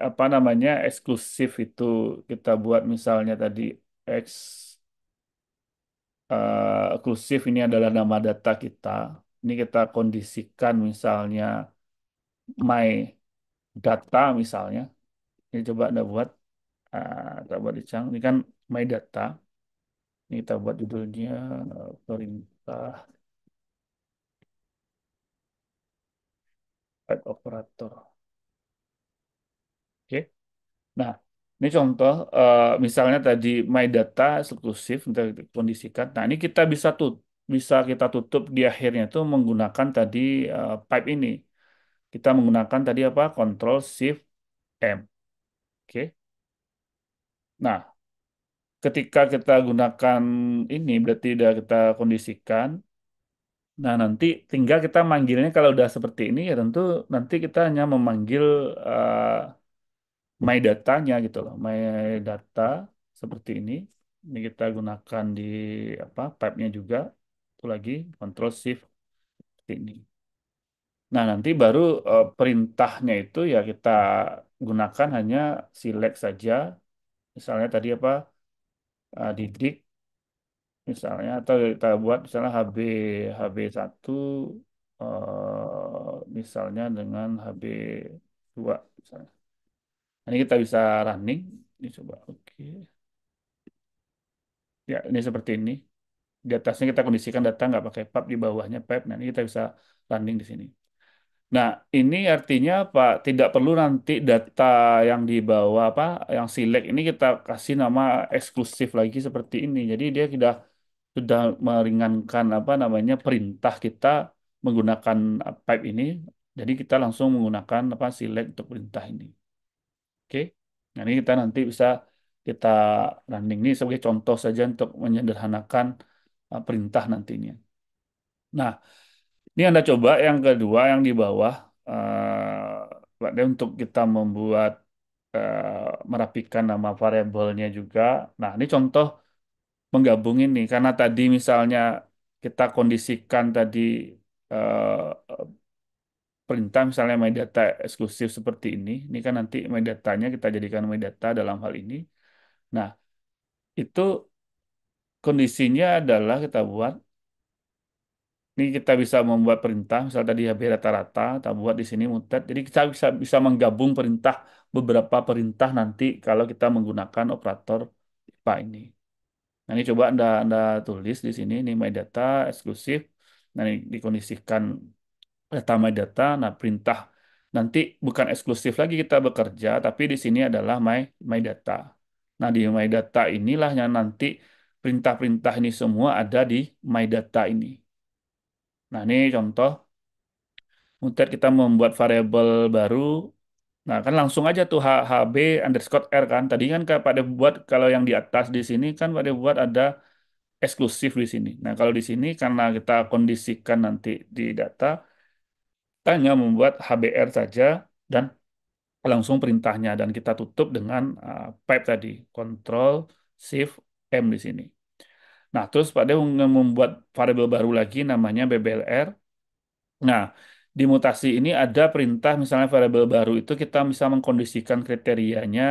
apa namanya eksklusif itu kita buat misalnya tadi X eksklusif eksklusif ini adalah nama data kita. Ini kita kondisikan misalnya my data misalnya. Ini coba Anda buat. Uh, coba dicang. Ini kan my data. Ini kita buat judulnya eh, perintah add operator. Oke. Okay. Nah, ini contoh eh, misalnya tadi my data eksklusif kita kondisikan. Nah, ini kita bisa tut bisa kita tutup di akhirnya itu menggunakan tadi eh, pipe ini. Kita menggunakan tadi apa? Control Shift M. Oke. Okay. Nah, ketika kita gunakan ini berarti udah kita kondisikan. Nah, nanti tinggal kita manggilnya kalau udah seperti ini ya tentu nanti kita hanya memanggil uh, my datanya gitu loh. My data seperti ini. Ini kita gunakan di apa pipe-nya juga. Itu lagi control shift seperti ini. Nah, nanti baru uh, perintahnya itu ya kita gunakan hanya select saja. Misalnya tadi apa? uh, eh, didik misalnya atau kita buat misalnya HB hb satu uh, misalnya dengan hb dua misalnya. Ini kita bisa running, ini coba oke. Okay. Ya, ini seperti ini. Di atasnya kita kondisikan data nggak pakai pub, di bawahnya pipe. Nah, ini kita bisa running di sini. Nah, ini artinya apa? Tidak perlu nanti data yang dibawa apa, yang silek ini kita kasih nama eksklusif lagi seperti ini. Jadi dia sudah sudah meringankan apa namanya perintah kita menggunakan pipe ini. Jadi kita langsung menggunakan apa silek untuk perintah ini. Oke. Nah, ini kita nanti bisa kita running ini sebagai contoh saja untuk menyederhanakan perintah nantinya. Nah, ini Anda coba yang kedua, yang di bawah, eh, untuk kita membuat uh, merapikan nama variabelnya juga. Nah, ini contoh menggabung ini karena tadi misalnya kita kondisikan tadi eh, perintah misalnya data eksklusif seperti ini, ini kan nanti my datanya kita jadikan data dalam hal ini. Nah, itu kondisinya adalah kita buat ini kita bisa membuat perintah, misal tadi habis rata-rata, kita buat di sini mutat. Jadi kita bisa bisa menggabung perintah beberapa perintah nanti kalau kita menggunakan operator pipa ini. Nah, ini coba Anda Anda tulis di sini ini my data eksklusif. Nah, ini dikondisikan data my data. Nah, perintah nanti bukan eksklusif lagi kita bekerja, tapi di sini adalah my my data. Nah, di my data inilah yang nanti perintah-perintah ini semua ada di my data ini. Nah, ini contoh Untuk kita membuat variable baru. Nah, kan langsung aja tuh HB underscore R kan. Tadi kan pada buat kalau yang di atas di sini kan pada buat ada eksklusif di sini. Nah, kalau di sini karena kita kondisikan nanti di data, kita hanya membuat HBR saja dan langsung perintahnya. Dan kita tutup dengan uh, pipe tadi, control shift M di sini. Nah, terus pada membuat variabel baru lagi namanya BBLR. Nah, di mutasi ini ada perintah misalnya variabel baru itu kita bisa mengkondisikan kriterianya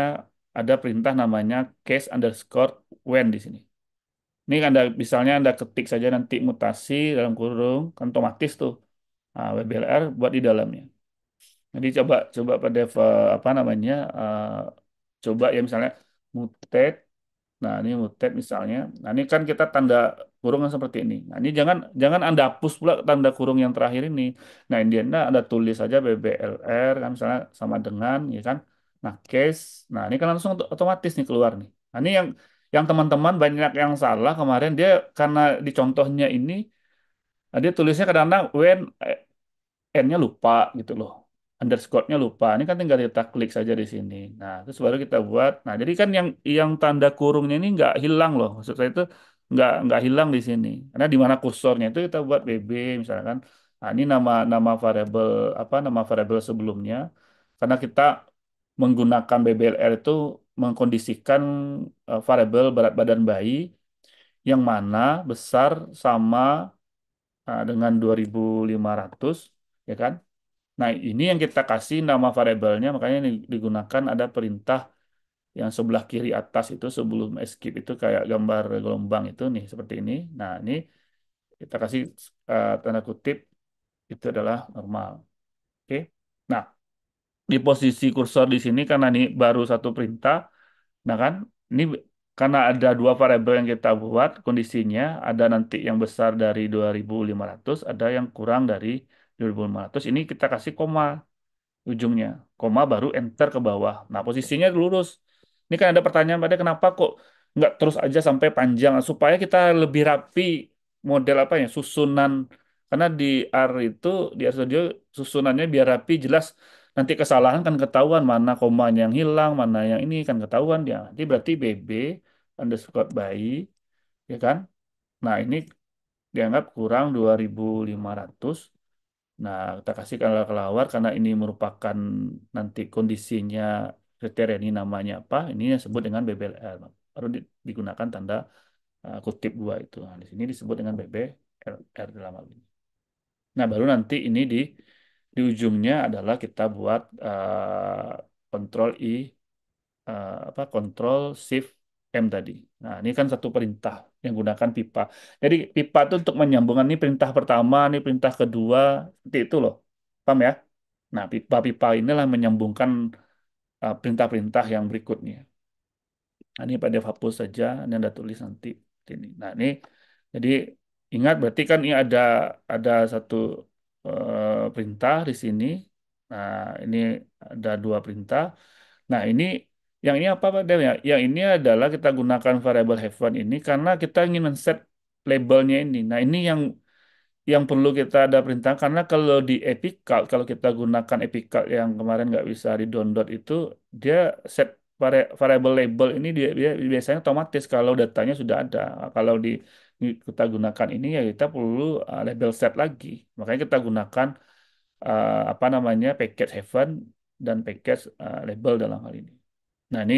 ada perintah namanya case underscore when di sini. Ini Anda misalnya Anda ketik saja nanti mutasi dalam kurung kan otomatis tuh. Nah, WBLR buat di dalamnya. Jadi coba coba pada eh, apa namanya uh, coba ya misalnya mutate Nah, ini mutate misalnya. Nah, ini kan kita tanda kurung seperti ini. Nah, ini jangan jangan Anda hapus pula tanda kurung yang terakhir ini. Nah, ini Anda, Anda tulis saja BBLR kan misalnya sama dengan ya kan. Nah, case. Nah, ini kan langsung otomatis nih keluar nih. Nah, ini yang yang teman-teman banyak yang salah kemarin dia karena di contohnya ini nah, dia tulisnya kadang-kadang when eh, n-nya lupa gitu loh underscore-nya lupa. Ini kan tinggal kita klik saja di sini. Nah, terus baru kita buat. Nah, jadi kan yang yang tanda kurungnya ini nggak hilang loh. Maksud saya itu nggak nggak hilang di sini. Karena di mana kursornya itu kita buat BB misalkan. Nah, ini nama nama variabel apa nama variabel sebelumnya. Karena kita menggunakan BBLR itu mengkondisikan uh, variabel berat badan bayi yang mana besar sama uh, dengan 2500 ya kan? Nah, ini yang kita kasih nama variabelnya, makanya digunakan ada perintah yang sebelah kiri atas itu sebelum escape itu kayak gambar gelombang itu nih seperti ini. Nah, ini kita kasih uh, tanda kutip itu adalah normal. Oke. Okay? Nah, di posisi kursor di sini karena ini baru satu perintah. Nah, kan ini karena ada dua variabel yang kita buat kondisinya ada nanti yang besar dari 2500, ada yang kurang dari 2500 ini kita kasih koma ujungnya koma baru enter ke bawah nah posisinya lurus ini kan ada pertanyaan pada kenapa kok nggak terus aja sampai panjang nah, supaya kita lebih rapi model apa ya susunan karena di R itu di R Studio susunannya biar rapi jelas nanti kesalahan kan ketahuan mana koma yang hilang mana yang ini kan ketahuan dia ya, nanti berarti BB underscore bayi ya kan nah ini dianggap kurang 2500 Nah, kita kasih kelawar karena ini merupakan nanti kondisinya kriteria ini namanya apa, ini disebut dengan BBLR. Baru digunakan tanda eh, kutip dua itu. Nah, di sini disebut dengan BBLR dalam hal ini. Nah, baru nanti ini di di ujungnya adalah kita buat uh, kontrol I uh, apa kontrol shift M tadi. Nah, ini kan satu perintah yang gunakan pipa. Jadi pipa itu untuk menyambungkan ini perintah pertama, ini perintah kedua, seperti itu loh. Paham ya? Nah, pipa-pipa inilah menyambungkan e, perintah-perintah yang berikutnya. Nah, ini pada hapus saja, ini Anda tulis nanti. Ini. Nah, ini jadi ingat berarti kan ini ada ada satu uh, perintah di sini. Nah, ini ada dua perintah. Nah, ini yang ini apa Pak Dev? Ya? Yang ini adalah kita gunakan variable heaven ini karena kita ingin men-set labelnya ini. Nah ini yang yang perlu kita ada perintah karena kalau di epical kalau kita gunakan epical yang kemarin nggak bisa di download itu dia set variable label ini dia, dia biasanya otomatis kalau datanya sudah ada. Kalau di kita gunakan ini ya kita perlu uh, label set lagi. Makanya kita gunakan uh, apa namanya package heaven dan package uh, label dalam hal ini. Nah, ini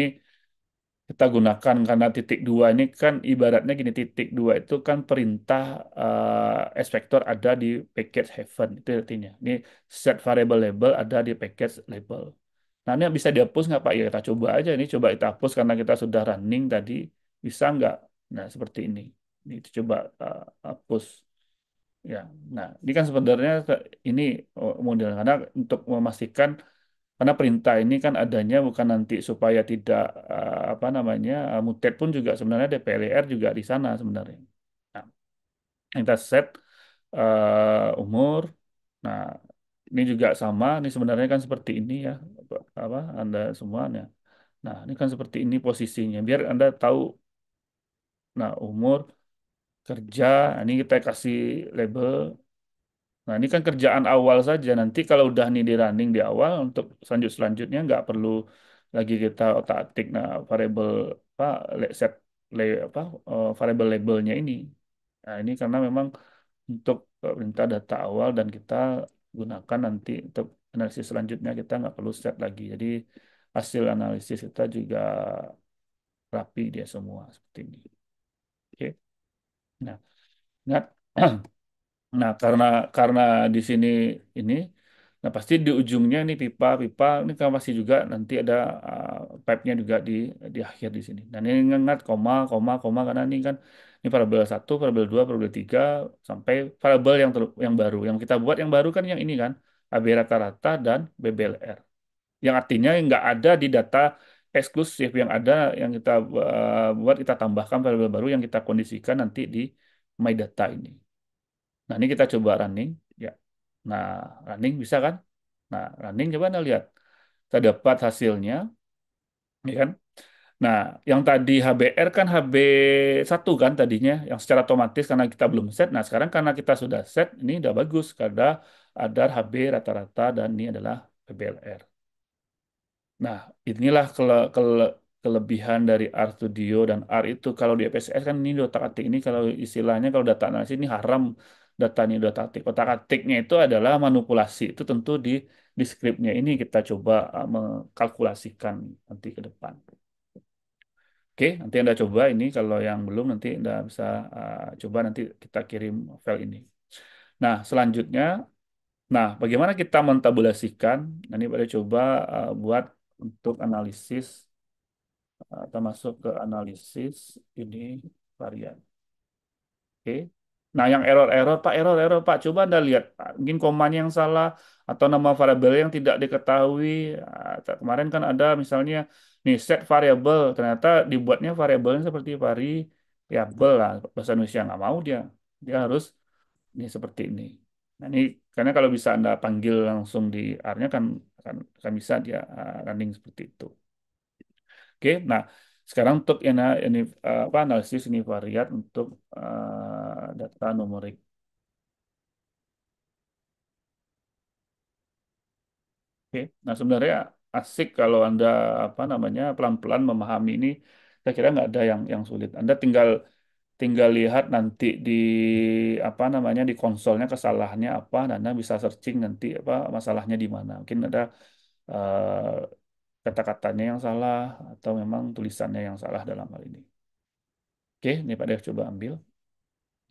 kita gunakan karena titik dua ini kan ibaratnya gini titik dua itu kan perintah uh, eh, espektor ada di package heaven itu artinya ini set variable label ada di package label nah ini bisa dihapus nggak Pak ya kita coba aja ini coba kita hapus karena kita sudah running tadi bisa nggak nah seperti ini ini kita coba uh, hapus ya nah ini kan sebenarnya ini oh, model karena untuk memastikan karena perintah ini kan adanya bukan nanti supaya tidak uh, apa namanya uh, eh, mutet pun juga sebenarnya DPLR juga di sana sebenarnya. Nah, kita set uh, umur. Nah, ini juga sama. Ini sebenarnya kan seperti ini ya apa Anda semuanya. Nah, ini kan seperti ini posisinya. Biar Anda tahu. Nah, umur kerja ini kita kasih label Nah, ini kan kerjaan awal saja. Nanti kalau udah nih di running di awal, untuk selanjut selanjutnya nggak perlu lagi kita otak-atik nah variable apa set le, apa uh, variable labelnya ini. Nah, ini karena memang untuk perintah data awal dan kita gunakan nanti untuk analisis selanjutnya kita nggak perlu set lagi. Jadi hasil analisis kita juga rapi dia semua seperti ini. Oke. Okay. Nah, ingat Nah, karena karena di sini ini, nah pasti di ujungnya ini pipa pipa ini kan masih juga nanti ada uh, pipe-nya juga di di akhir di sini. Dan ini ingat koma koma koma karena ini kan ini parabel satu, parabel dua, parabel tiga sampai parabel yang ter, yang baru. Yang kita buat yang baru kan yang ini kan AB rata-rata dan BBLR. Yang artinya nggak ada di data eksklusif yang ada yang kita uh, buat kita tambahkan parabel baru yang kita kondisikan nanti di my data ini. Nah, ini kita coba running. Ya. Nah, running bisa kan? Nah, running coba Anda lihat. Kita dapat hasilnya. Ya kan? Nah, yang tadi HBR kan HB1 kan tadinya, yang secara otomatis karena kita belum set. Nah, sekarang karena kita sudah set, ini sudah bagus. Karena ada HB rata-rata dan ini adalah PBLR. Nah, inilah kele, kele, kelebihan dari R Studio dan R itu kalau di FSS kan ini otak atik ini kalau istilahnya kalau data analisis ini haram data ini data taktik. Otak atiknya itu adalah manipulasi. Itu tentu di di skripnya ini kita coba uh, mengkalkulasikan nanti ke depan. Oke, nanti Anda coba ini. Kalau yang belum nanti Anda bisa uh, coba nanti kita kirim file ini. Nah, selanjutnya, nah bagaimana kita mentabulasikan? Nah, ini pada coba uh, buat untuk analisis uh, termasuk ke analisis ini varian. Oke. Nah, yang error-error, Pak, error-error, Pak, coba Anda lihat, Pak. mungkin komanya yang salah, atau nama variabel yang tidak diketahui. Ah, kemarin kan ada misalnya, nih, set variable ternyata dibuatnya variabelnya seperti variabel lah. Bahasa Indonesia nggak mau dia. Dia harus ini seperti ini. Nah, ini karena kalau bisa Anda panggil langsung di R-nya kan, kan, kan bisa dia uh, running seperti itu. Oke, nah, sekarang untuk yang apa, analisis ini variat untuk uh, data numerik. Oke, nah sebenarnya asik kalau anda apa namanya pelan-pelan memahami ini. Saya kira nggak ada yang yang sulit. Anda tinggal tinggal lihat nanti di apa namanya di konsolnya kesalahannya apa, dan anda bisa searching nanti apa masalahnya di mana. Mungkin ada uh, kata-katanya yang salah atau memang tulisannya yang salah dalam hal ini. Oke, ini Pak Dev coba ambil.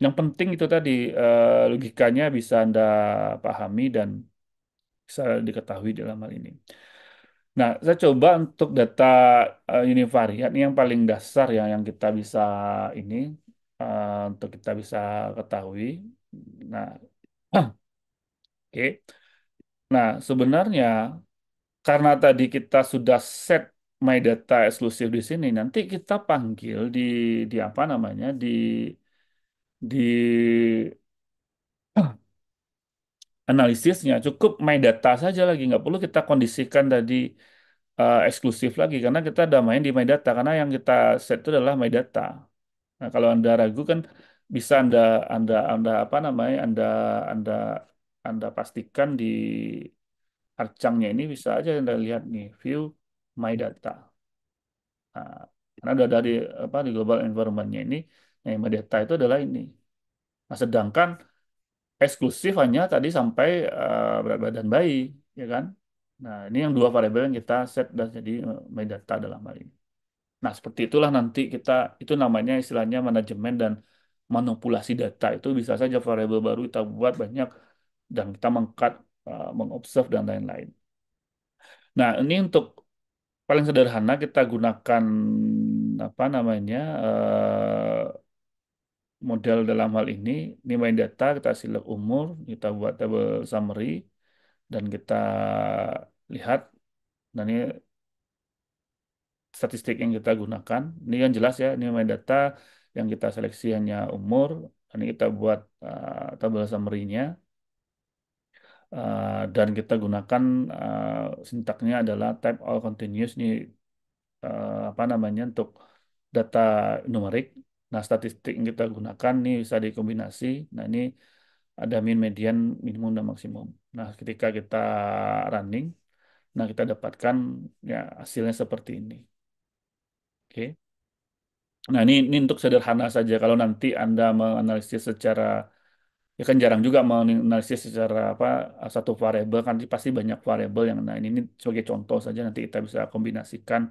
Yang penting itu tadi eh, logikanya bisa Anda pahami dan bisa diketahui dalam hal ini. Nah, saya coba untuk data ini eh, univariat ini yang paling dasar ya yang kita bisa ini eh, untuk kita bisa ketahui. Nah, oke. Okay. Nah, sebenarnya karena tadi kita sudah set my data eksklusif di sini, nanti kita panggil di di apa namanya di di analisisnya cukup my data saja lagi nggak perlu kita kondisikan tadi uh, eksklusif lagi karena kita udah main di my data karena yang kita set itu adalah my data. Nah, kalau anda ragu kan bisa anda anda anda apa namanya anda anda anda pastikan di arcangnya ini bisa aja Anda lihat nih, view my data. Nah, karena ada dari apa, di global environmentnya ini, nah, yang my data itu adalah ini. Nah, sedangkan eksklusif hanya tadi sampai uh, berat badan bayi, ya kan? Nah, ini yang dua variabel yang kita set dan jadi eh, my data dalam hal ini. Nah, seperti itulah nanti kita, itu namanya istilahnya manajemen dan manipulasi data itu bisa saja variabel baru kita buat banyak dan kita mengkat uh, mengobserve dan lain-lain. Nah, ini untuk paling sederhana kita gunakan apa namanya uh, model dalam hal ini ini main data kita silap umur kita buat table summary dan kita lihat dan ini statistik yang kita gunakan ini yang jelas ya ini main data yang kita seleksi hanya umur ini kita buat uh, tabel summary-nya Eh, dan kita gunakan uh, sintaknya adalah type all continuous ini uh, eh, apa namanya untuk data numerik. Nah, statistik yang kita gunakan ini bisa dikombinasi. Nah, ini ada min, median, minimum, dan maksimum. Nah, ketika kita running, nah kita dapatkan ya hasilnya seperti ini. Oke. Okay. Nah, ini, ini untuk sederhana saja. Kalau nanti Anda menganalisis secara ya kan jarang juga menganalisis secara apa satu variabel kan pasti banyak variabel yang nah ini, ini sebagai contoh saja nanti kita bisa kombinasikan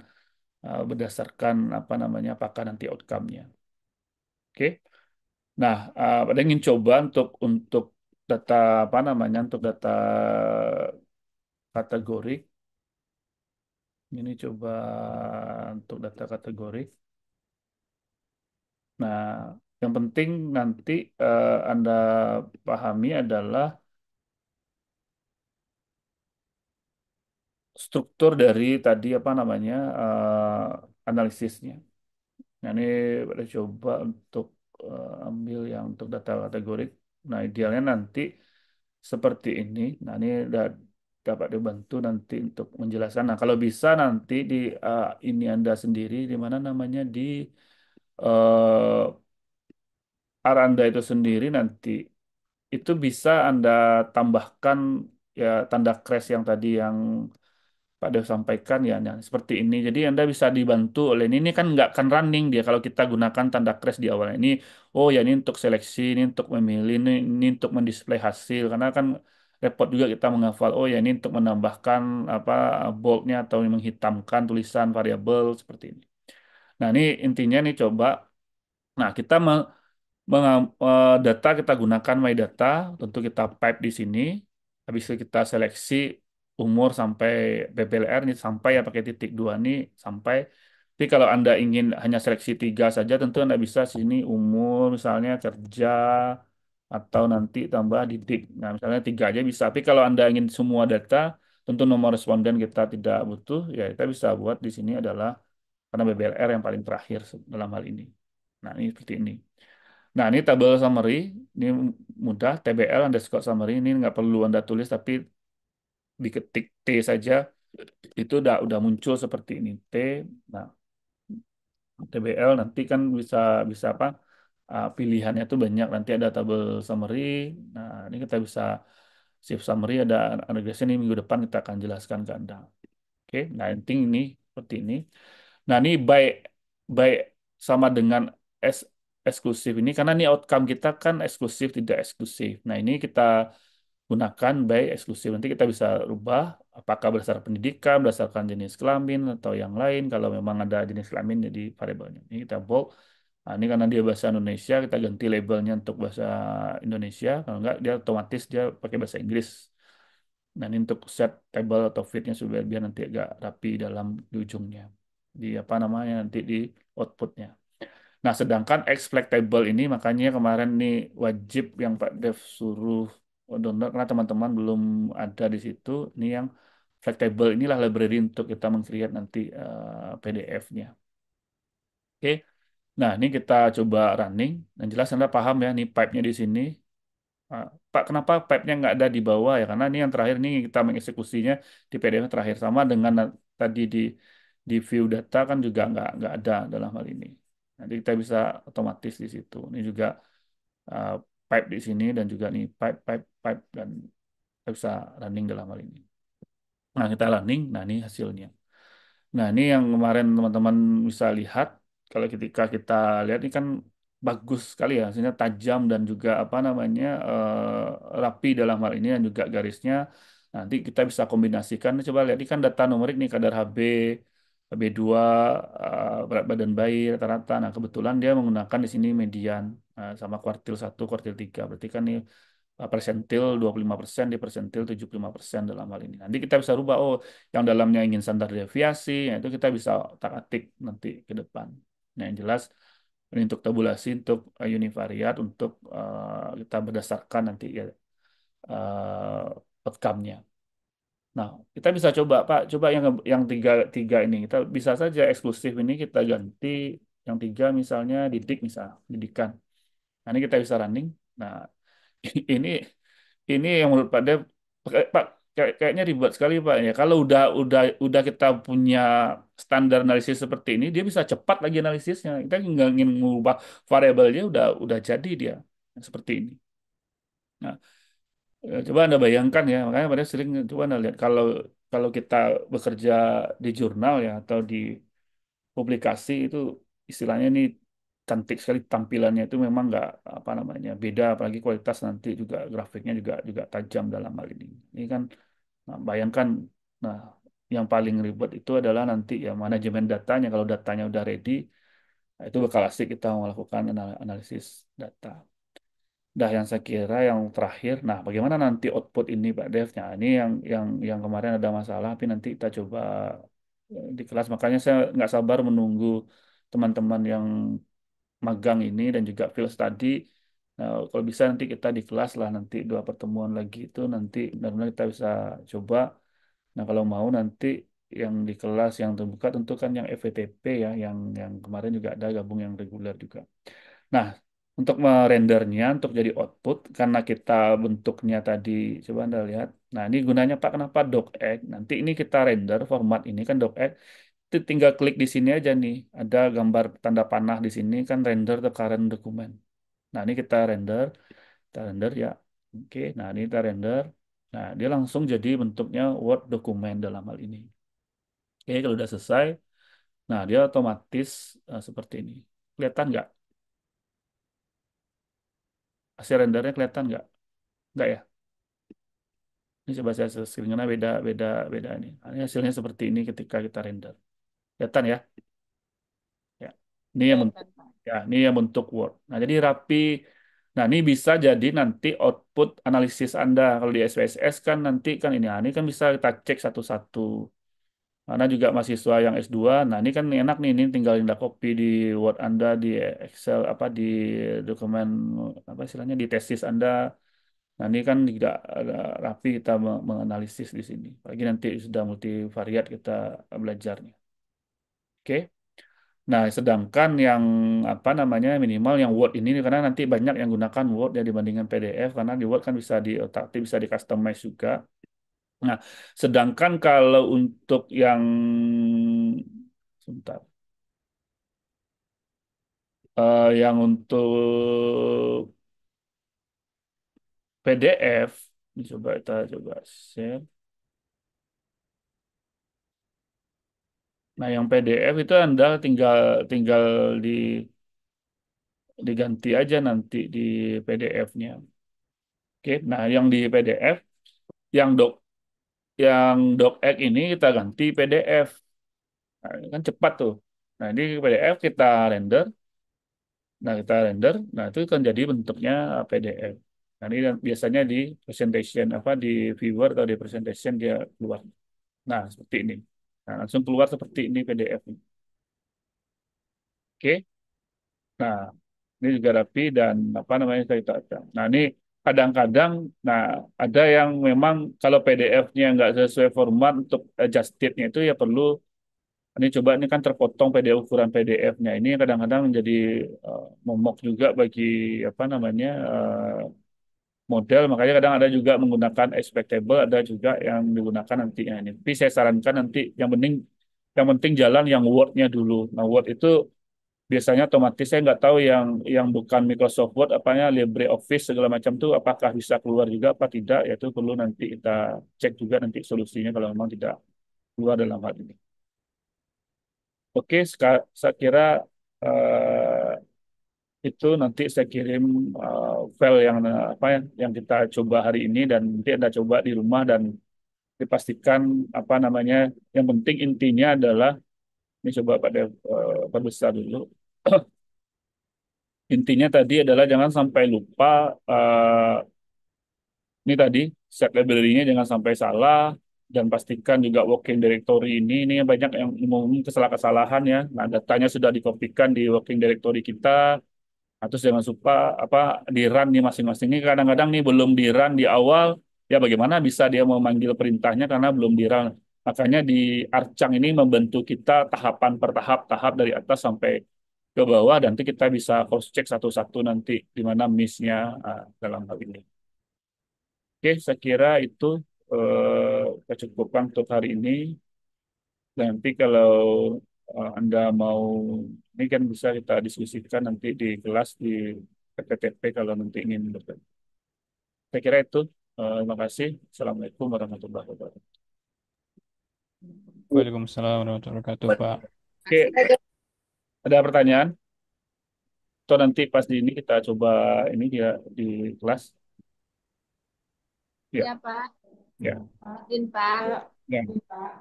uh, berdasarkan apa namanya apakah nanti outcome-nya. Oke. Okay? Nah, uh, ada ingin coba untuk untuk data apa namanya untuk data kategori ini coba untuk data kategori. Nah, yang penting nanti uh, Anda pahami adalah struktur dari tadi apa namanya uh, analisisnya. Nah, ini pada coba untuk uh, ambil yang untuk data kategori. Nah, idealnya nanti seperti ini. Nah, ini dapat dibantu nanti untuk menjelaskan. Nah, kalau bisa nanti di uh, ini Anda sendiri di mana namanya di uh, Aranda itu sendiri nanti itu bisa Anda tambahkan ya tanda crash yang tadi yang Pak Dev sampaikan ya yang seperti ini. Jadi Anda bisa dibantu oleh ini, ini kan nggak akan running dia kalau kita gunakan tanda crash di awal ini. Oh ya ini untuk seleksi, ini untuk memilih, ini, ini untuk mendisplay hasil karena kan repot juga kita menghafal oh ya ini untuk menambahkan apa boldnya atau menghitamkan tulisan variabel seperti ini. Nah ini intinya nih coba. Nah kita Eh, data kita gunakan my data, tentu kita pipe di sini, habis itu kita seleksi umur sampai PPLR nih sampai ya pakai titik dua nih sampai. Tapi kalau anda ingin hanya seleksi tiga saja, tentu anda bisa sini umur misalnya kerja atau nanti tambah didik Nah misalnya tiga aja bisa. Tapi kalau anda ingin semua data, tentu nomor responden kita tidak butuh, ya kita bisa buat di sini adalah karena BBLR yang paling terakhir dalam hal ini. Nah ini seperti ini. Nah, ini tabel summary, ini mudah, tbl anda underscore summary, ini nggak perlu Anda tulis, tapi diketik T saja, itu udah, udah muncul seperti ini, T. Nah, tbl nanti kan bisa bisa apa, uh, pilihannya tuh banyak, nanti ada tabel summary, nah ini kita bisa shift summary, ada regression ini minggu depan kita akan jelaskan ke Anda. Oke, nah penting ini seperti ini. Nah, ini by, by sama dengan S eksklusif ini karena ini outcome kita kan eksklusif tidak eksklusif. Nah, ini kita gunakan baik eksklusif. Nanti kita bisa rubah apakah berdasarkan pendidikan, berdasarkan jenis kelamin atau yang lain kalau memang ada jenis kelamin jadi variabelnya. Ini kita bold. Nah, ini karena dia bahasa Indonesia, kita ganti labelnya untuk bahasa Indonesia. Kalau enggak, dia otomatis dia pakai bahasa Inggris. Nah, ini untuk set table atau fitnya supaya biar nanti agak rapi dalam di ujungnya. Di apa namanya, nanti di outputnya. Nah, sedangkan table ini makanya kemarin nih wajib yang Pak Dev suruh download karena teman-teman belum ada di situ. Ini yang table inilah library untuk kita meng nanti uh, eh, PDF-nya. Oke. Okay. Nah, ini kita coba running. Dan jelas Anda paham ya, ini pipe-nya di sini. Ah, Pak, kenapa pipe-nya nggak ada di bawah ya? Karena ini yang terakhir ini kita mengeksekusinya di PDF terakhir. Sama dengan tadi di di view data kan juga nggak nggak ada dalam hal ini. Nanti kita bisa otomatis di situ. Ini juga uh, pipe di sini dan juga nih pipe, pipe, pipe dan kita bisa running dalam hal ini. Nah kita running, nah ini hasilnya. Nah ini yang kemarin teman-teman bisa lihat kalau ketika kita lihat ini kan bagus sekali ya, hasilnya tajam dan juga apa namanya uh, rapi dalam hal ini dan juga garisnya nanti kita bisa kombinasikan coba lihat ini kan data numerik nih kadar HB B2 eh, berat badan bayi rata-rata. Nah, kebetulan dia menggunakan di sini median eh, sama kuartil 1, kuartil 3. Berarti kan ini eh, persentil 25%, di persentil 75% dalam hal ini. Nanti kita bisa rubah, oh yang dalamnya ingin standar deviasi, ya itu kita bisa tak nanti ke depan. Nah, yang jelas ini untuk tabulasi, untuk univariat, untuk uh, kita berdasarkan nanti ya, uh, outcome-nya. Nah, kita bisa coba, Pak, coba yang yang tiga tiga ini kita bisa saja eksklusif ini kita ganti yang tiga misalnya didik misal didikan. Nah, ini kita bisa running. Nah, ini ini yang menurut Pak Dev, Pak kayaknya ribet sekali Pak ya. Kalau udah udah udah kita punya standar analisis seperti ini, dia bisa cepat lagi analisisnya. Kita nggak ingin mengubah variabelnya udah udah jadi dia seperti ini. Nah, Ya, coba Anda bayangkan ya, makanya pada sering coba Anda lihat kalau kalau kita bekerja di jurnal ya atau di publikasi itu istilahnya ini cantik sekali tampilannya itu memang nggak apa namanya beda apalagi kualitas nanti juga grafiknya juga juga tajam dalam hal ini. Ini kan nah, bayangkan nah yang paling ribet itu adalah nanti ya manajemen datanya kalau datanya udah ready nah, itu bakal asik kita melakukan analisis data. Nah, yang saya kira yang terakhir. Nah, bagaimana nanti output ini Pak Dev? Nah, ini yang yang yang kemarin ada masalah, tapi nanti kita coba eh, di kelas. Makanya saya nggak sabar menunggu teman-teman yang magang ini dan juga field study. Nah, kalau bisa nanti kita di kelas lah nanti dua pertemuan lagi itu nanti benar-benar kita bisa coba. Nah, kalau mau nanti yang di kelas yang terbuka tentu kan yang FTP ya, yang yang kemarin juga ada gabung yang reguler juga. Nah, untuk merendernya untuk jadi output karena kita bentuknya tadi coba Anda lihat. Nah, ini gunanya Pak kenapa docx? Nanti ini kita render format ini kan docx tinggal klik di sini aja nih. Ada gambar tanda panah di sini kan render the current document. Nah, ini kita render. Kita render ya. Oke, nah ini kita render. Nah, dia langsung jadi bentuknya Word document dalam hal ini. Oke, kalau udah selesai, nah dia otomatis uh, seperti ini. Kelihatan nggak? hasil rendernya kelihatan nggak? Nggak ya? Ini coba saya screen karena beda beda beda ini. Ini hasilnya seperti ini ketika kita render. Kelihatan ya? Ya. Ini yang bentuk, ya, ini yang bentuk Word. Nah, jadi rapi. Nah, ini bisa jadi nanti output analisis Anda. Kalau di SPSS kan nanti kan ini, nah, ini kan bisa kita cek satu-satu. Karena juga mahasiswa yang S2. Nah, ini kan enak nih, ini tinggal tinggal copy di Word Anda, di Excel, apa di dokumen apa istilahnya di tesis Anda. Nah, ini kan tidak rapi kita menganalisis di sini. Apalagi nanti sudah multivariat kita belajarnya. Oke. Nah, sedangkan yang apa namanya minimal yang Word ini karena nanti banyak yang gunakan Word ya dibandingkan PDF karena di Word kan bisa di otak bisa di customize juga. Nah, sedangkan kalau untuk yang sebentar, uh, yang untuk PDF, coba kita coba share. Nah, yang PDF itu Anda tinggal tinggal di diganti aja nanti di PDF-nya. Oke, nah yang di PDF, yang dok yang docx ini kita ganti PDF. Nah, ini kan cepat tuh. Nah, ini PDF kita render. Nah, kita render. Nah, itu kan jadi bentuknya PDF. Nah, ini kan biasanya di presentation apa di viewer atau di presentation dia keluar. Nah, seperti ini. Nah, langsung keluar seperti ini PDF ini. Oke. Nah, ini juga rapi dan apa namanya kita kita. Nah, ini kadang-kadang nah ada yang memang kalau PDF-nya nggak sesuai format untuk adjusted-nya itu ya perlu ini coba ini kan terpotong PDF ukuran PDF-nya ini kadang-kadang menjadi uh, eh, momok juga bagi apa namanya uh, model makanya kadang ada juga menggunakan expectable ada juga yang digunakan nantinya ini tapi saya sarankan nanti yang penting yang penting jalan yang word-nya dulu nah word itu biasanya otomatis saya nggak tahu yang yang bukan Microsoft Word apanya LibreOffice segala macam tuh apakah bisa keluar juga apa tidak yaitu perlu nanti kita cek juga nanti solusinya kalau memang tidak keluar dalam hal ini. Oke, saya kira uh, itu nanti saya kirim uh, file yang apa ya, yang kita coba hari ini dan nanti anda coba di rumah dan dipastikan apa namanya yang penting intinya adalah ini coba pada uh, eh, perbesar dulu Intinya tadi adalah jangan sampai lupa uh, ini tadi set library-nya jangan sampai salah dan pastikan juga working directory ini ini banyak yang umum kesalahan-kesalahan ya. Nah, datanya sudah dikopikan di working directory kita. Nah, jangan lupa apa di run di masing-masing ini kadang-kadang nih belum di run di awal ya bagaimana bisa dia memanggil perintahnya karena belum di run. Makanya di Arcang ini membentuk kita tahapan per tahap, tahap dari atas sampai ke bawah nanti kita bisa cross check satu-satu nanti di mana miss-nya uh, dalam hal ini. Oke, saya kira itu uh, kita untuk hari ini. nanti kalau uh, Anda mau ini kan bisa kita diskusikan nanti di kelas di PPTP kalau nanti ingin bertemu. Saya kira itu. terima kasih. Assalamualaikum warahmatullahi wabarakatuh. Waalaikumsalam warahmatullahi wabarakatuh, Pak. Okay. Ada pertanyaan? Atau nanti pas di ini kita coba ini dia di kelas. Ya, ya Pak. Ya. Izin Pak. Ya. ya. pak.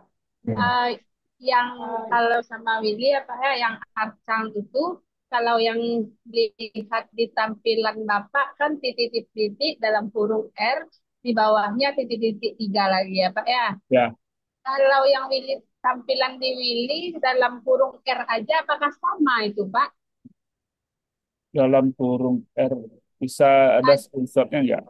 Uh, yang kalau sama Willy ya Pak ya, yang arcang itu kalau yang dilihat di tampilan Bapak kan titik-titik dalam kurung R di bawahnya titik-titik tiga lagi ya Pak ya. Ya. Kalau yang Willy tampilan di Willy dalam kurung R aja apakah sama itu Pak? Dalam kurung R bisa ada screenshotnya nggak?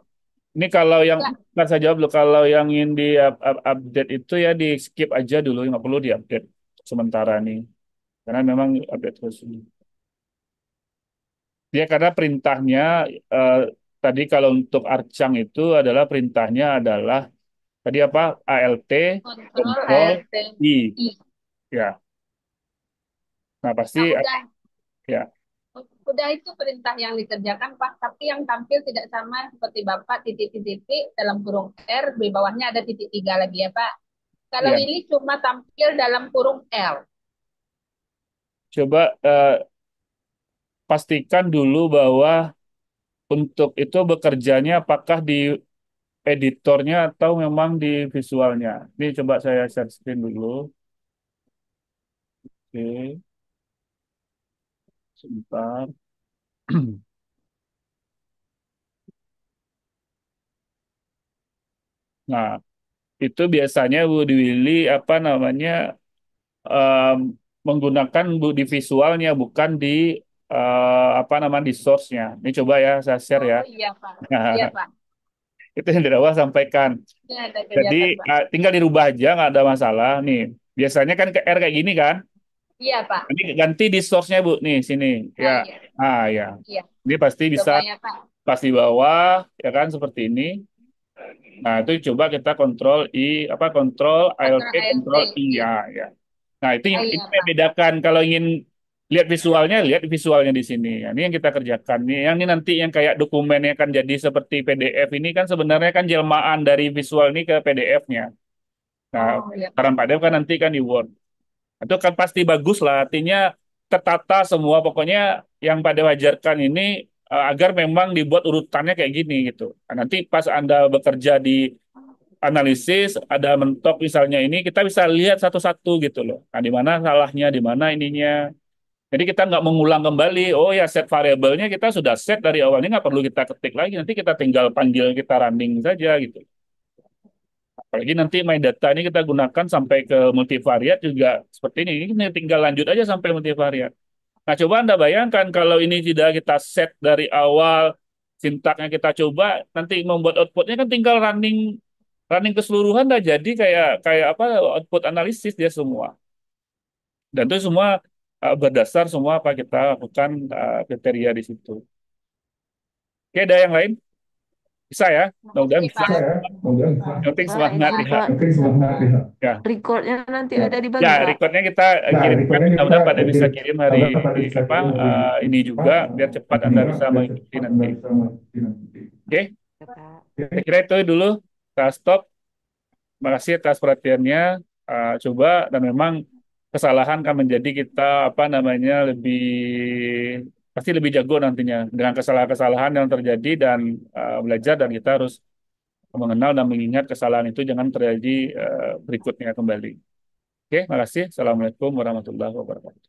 Ini kalau yang nggak saya jawab loh Kalau yang ingin di update itu ya di skip aja dulu, nggak perlu di update sementara nih, karena memang update terus. Ya karena perintahnya uh, tadi kalau untuk Arcang itu adalah perintahnya adalah Tadi apa? ALT, kontrol, I. I. Ya. Nah, pasti nah, udah. ya. Udah itu perintah yang dikerjakan, Pak, tapi yang tampil tidak sama seperti Bapak titik-titik dalam kurung R, di bawahnya ada titik tiga lagi ya, Pak. Kalau ya. ini cuma tampil dalam kurung L. Coba eh, pastikan dulu bahwa untuk itu bekerjanya apakah di editornya atau memang di visualnya. Ini coba saya share screen dulu. Oke, sebentar. nah, itu biasanya bu Willy apa namanya um, menggunakan di visualnya bukan di uh, apa namanya di source-nya. Ini coba ya saya share oh, ya. iya Pak. Iya Pak itu yang dari awal sampaikan. Ya, Jadi Pak. Ah, tinggal dirubah aja nggak ada masalah nih. Biasanya kan ke R kayak gini kan? Iya Pak. Ini ganti di source-nya Bu nih sini. Ya. Ah, ya. Iya. Ah ya. Iya. Ini pasti bisa Coba ya, pasti bawah ya kan seperti ini. Nah, itu coba kita kontrol I apa kontrol ALT kontrol I iya. ya ya. Nah, itu, oh, iya, membedakan kalau ingin lihat visualnya lihat visualnya di sini nah, ini yang kita kerjakan ini yang ini nanti yang kayak dokumen yang akan jadi seperti PDF ini kan sebenarnya kan jelmaan dari visual ini ke PDF-nya nah oh, iya. karena PDF kan nanti kan di Word itu kan pasti bagus lah artinya tertata semua pokoknya yang pada wajarkan ini eh, agar memang dibuat urutannya kayak gini gitu nah, nanti pas anda bekerja di analisis ada mentok misalnya ini kita bisa lihat satu-satu gitu loh nah, di mana salahnya di mana ininya jadi kita nggak mengulang kembali, oh ya set variabelnya kita sudah set dari awalnya nggak perlu kita ketik lagi, nanti kita tinggal panggil kita running saja gitu. Apalagi nanti my data ini kita gunakan sampai ke multivariat juga seperti ini, ini tinggal lanjut aja sampai multivariat. Nah coba Anda bayangkan kalau ini tidak kita set dari awal, sintaknya kita coba, nanti membuat outputnya kan tinggal running running keseluruhan dah jadi kayak kayak apa output analisis dia semua. Dan itu semua Eh, berdasar semua apa kita lakukan eh, kriteria di situ. Oke, ada yang lain? Bisa ya? Iya, mudah-mudahan bisa. Ya, penting semangat ya. Yang penting semangat ya. Recordnya nanti ya. ada di bagian. Ya, recordnya kita Nah, kirim. kita Mudah-mudahan Anda bisa kirim hari ini apa uh, ini juga biar cepat Anda bisa mengikuti nanti. Oke, saya kira itu dulu. Kita stop. Terima kasih atas perhatiannya. Uh, coba dan memang kesalahan kan menjadi kita apa namanya lebih pasti lebih jago nantinya dengan kesalahan-kesalahan yang terjadi dan uh, belajar dan kita harus mengenal dan mengingat kesalahan itu jangan terjadi uh, berikutnya kembali. Oke, okay, makasih. Assalamualaikum warahmatullahi wabarakatuh.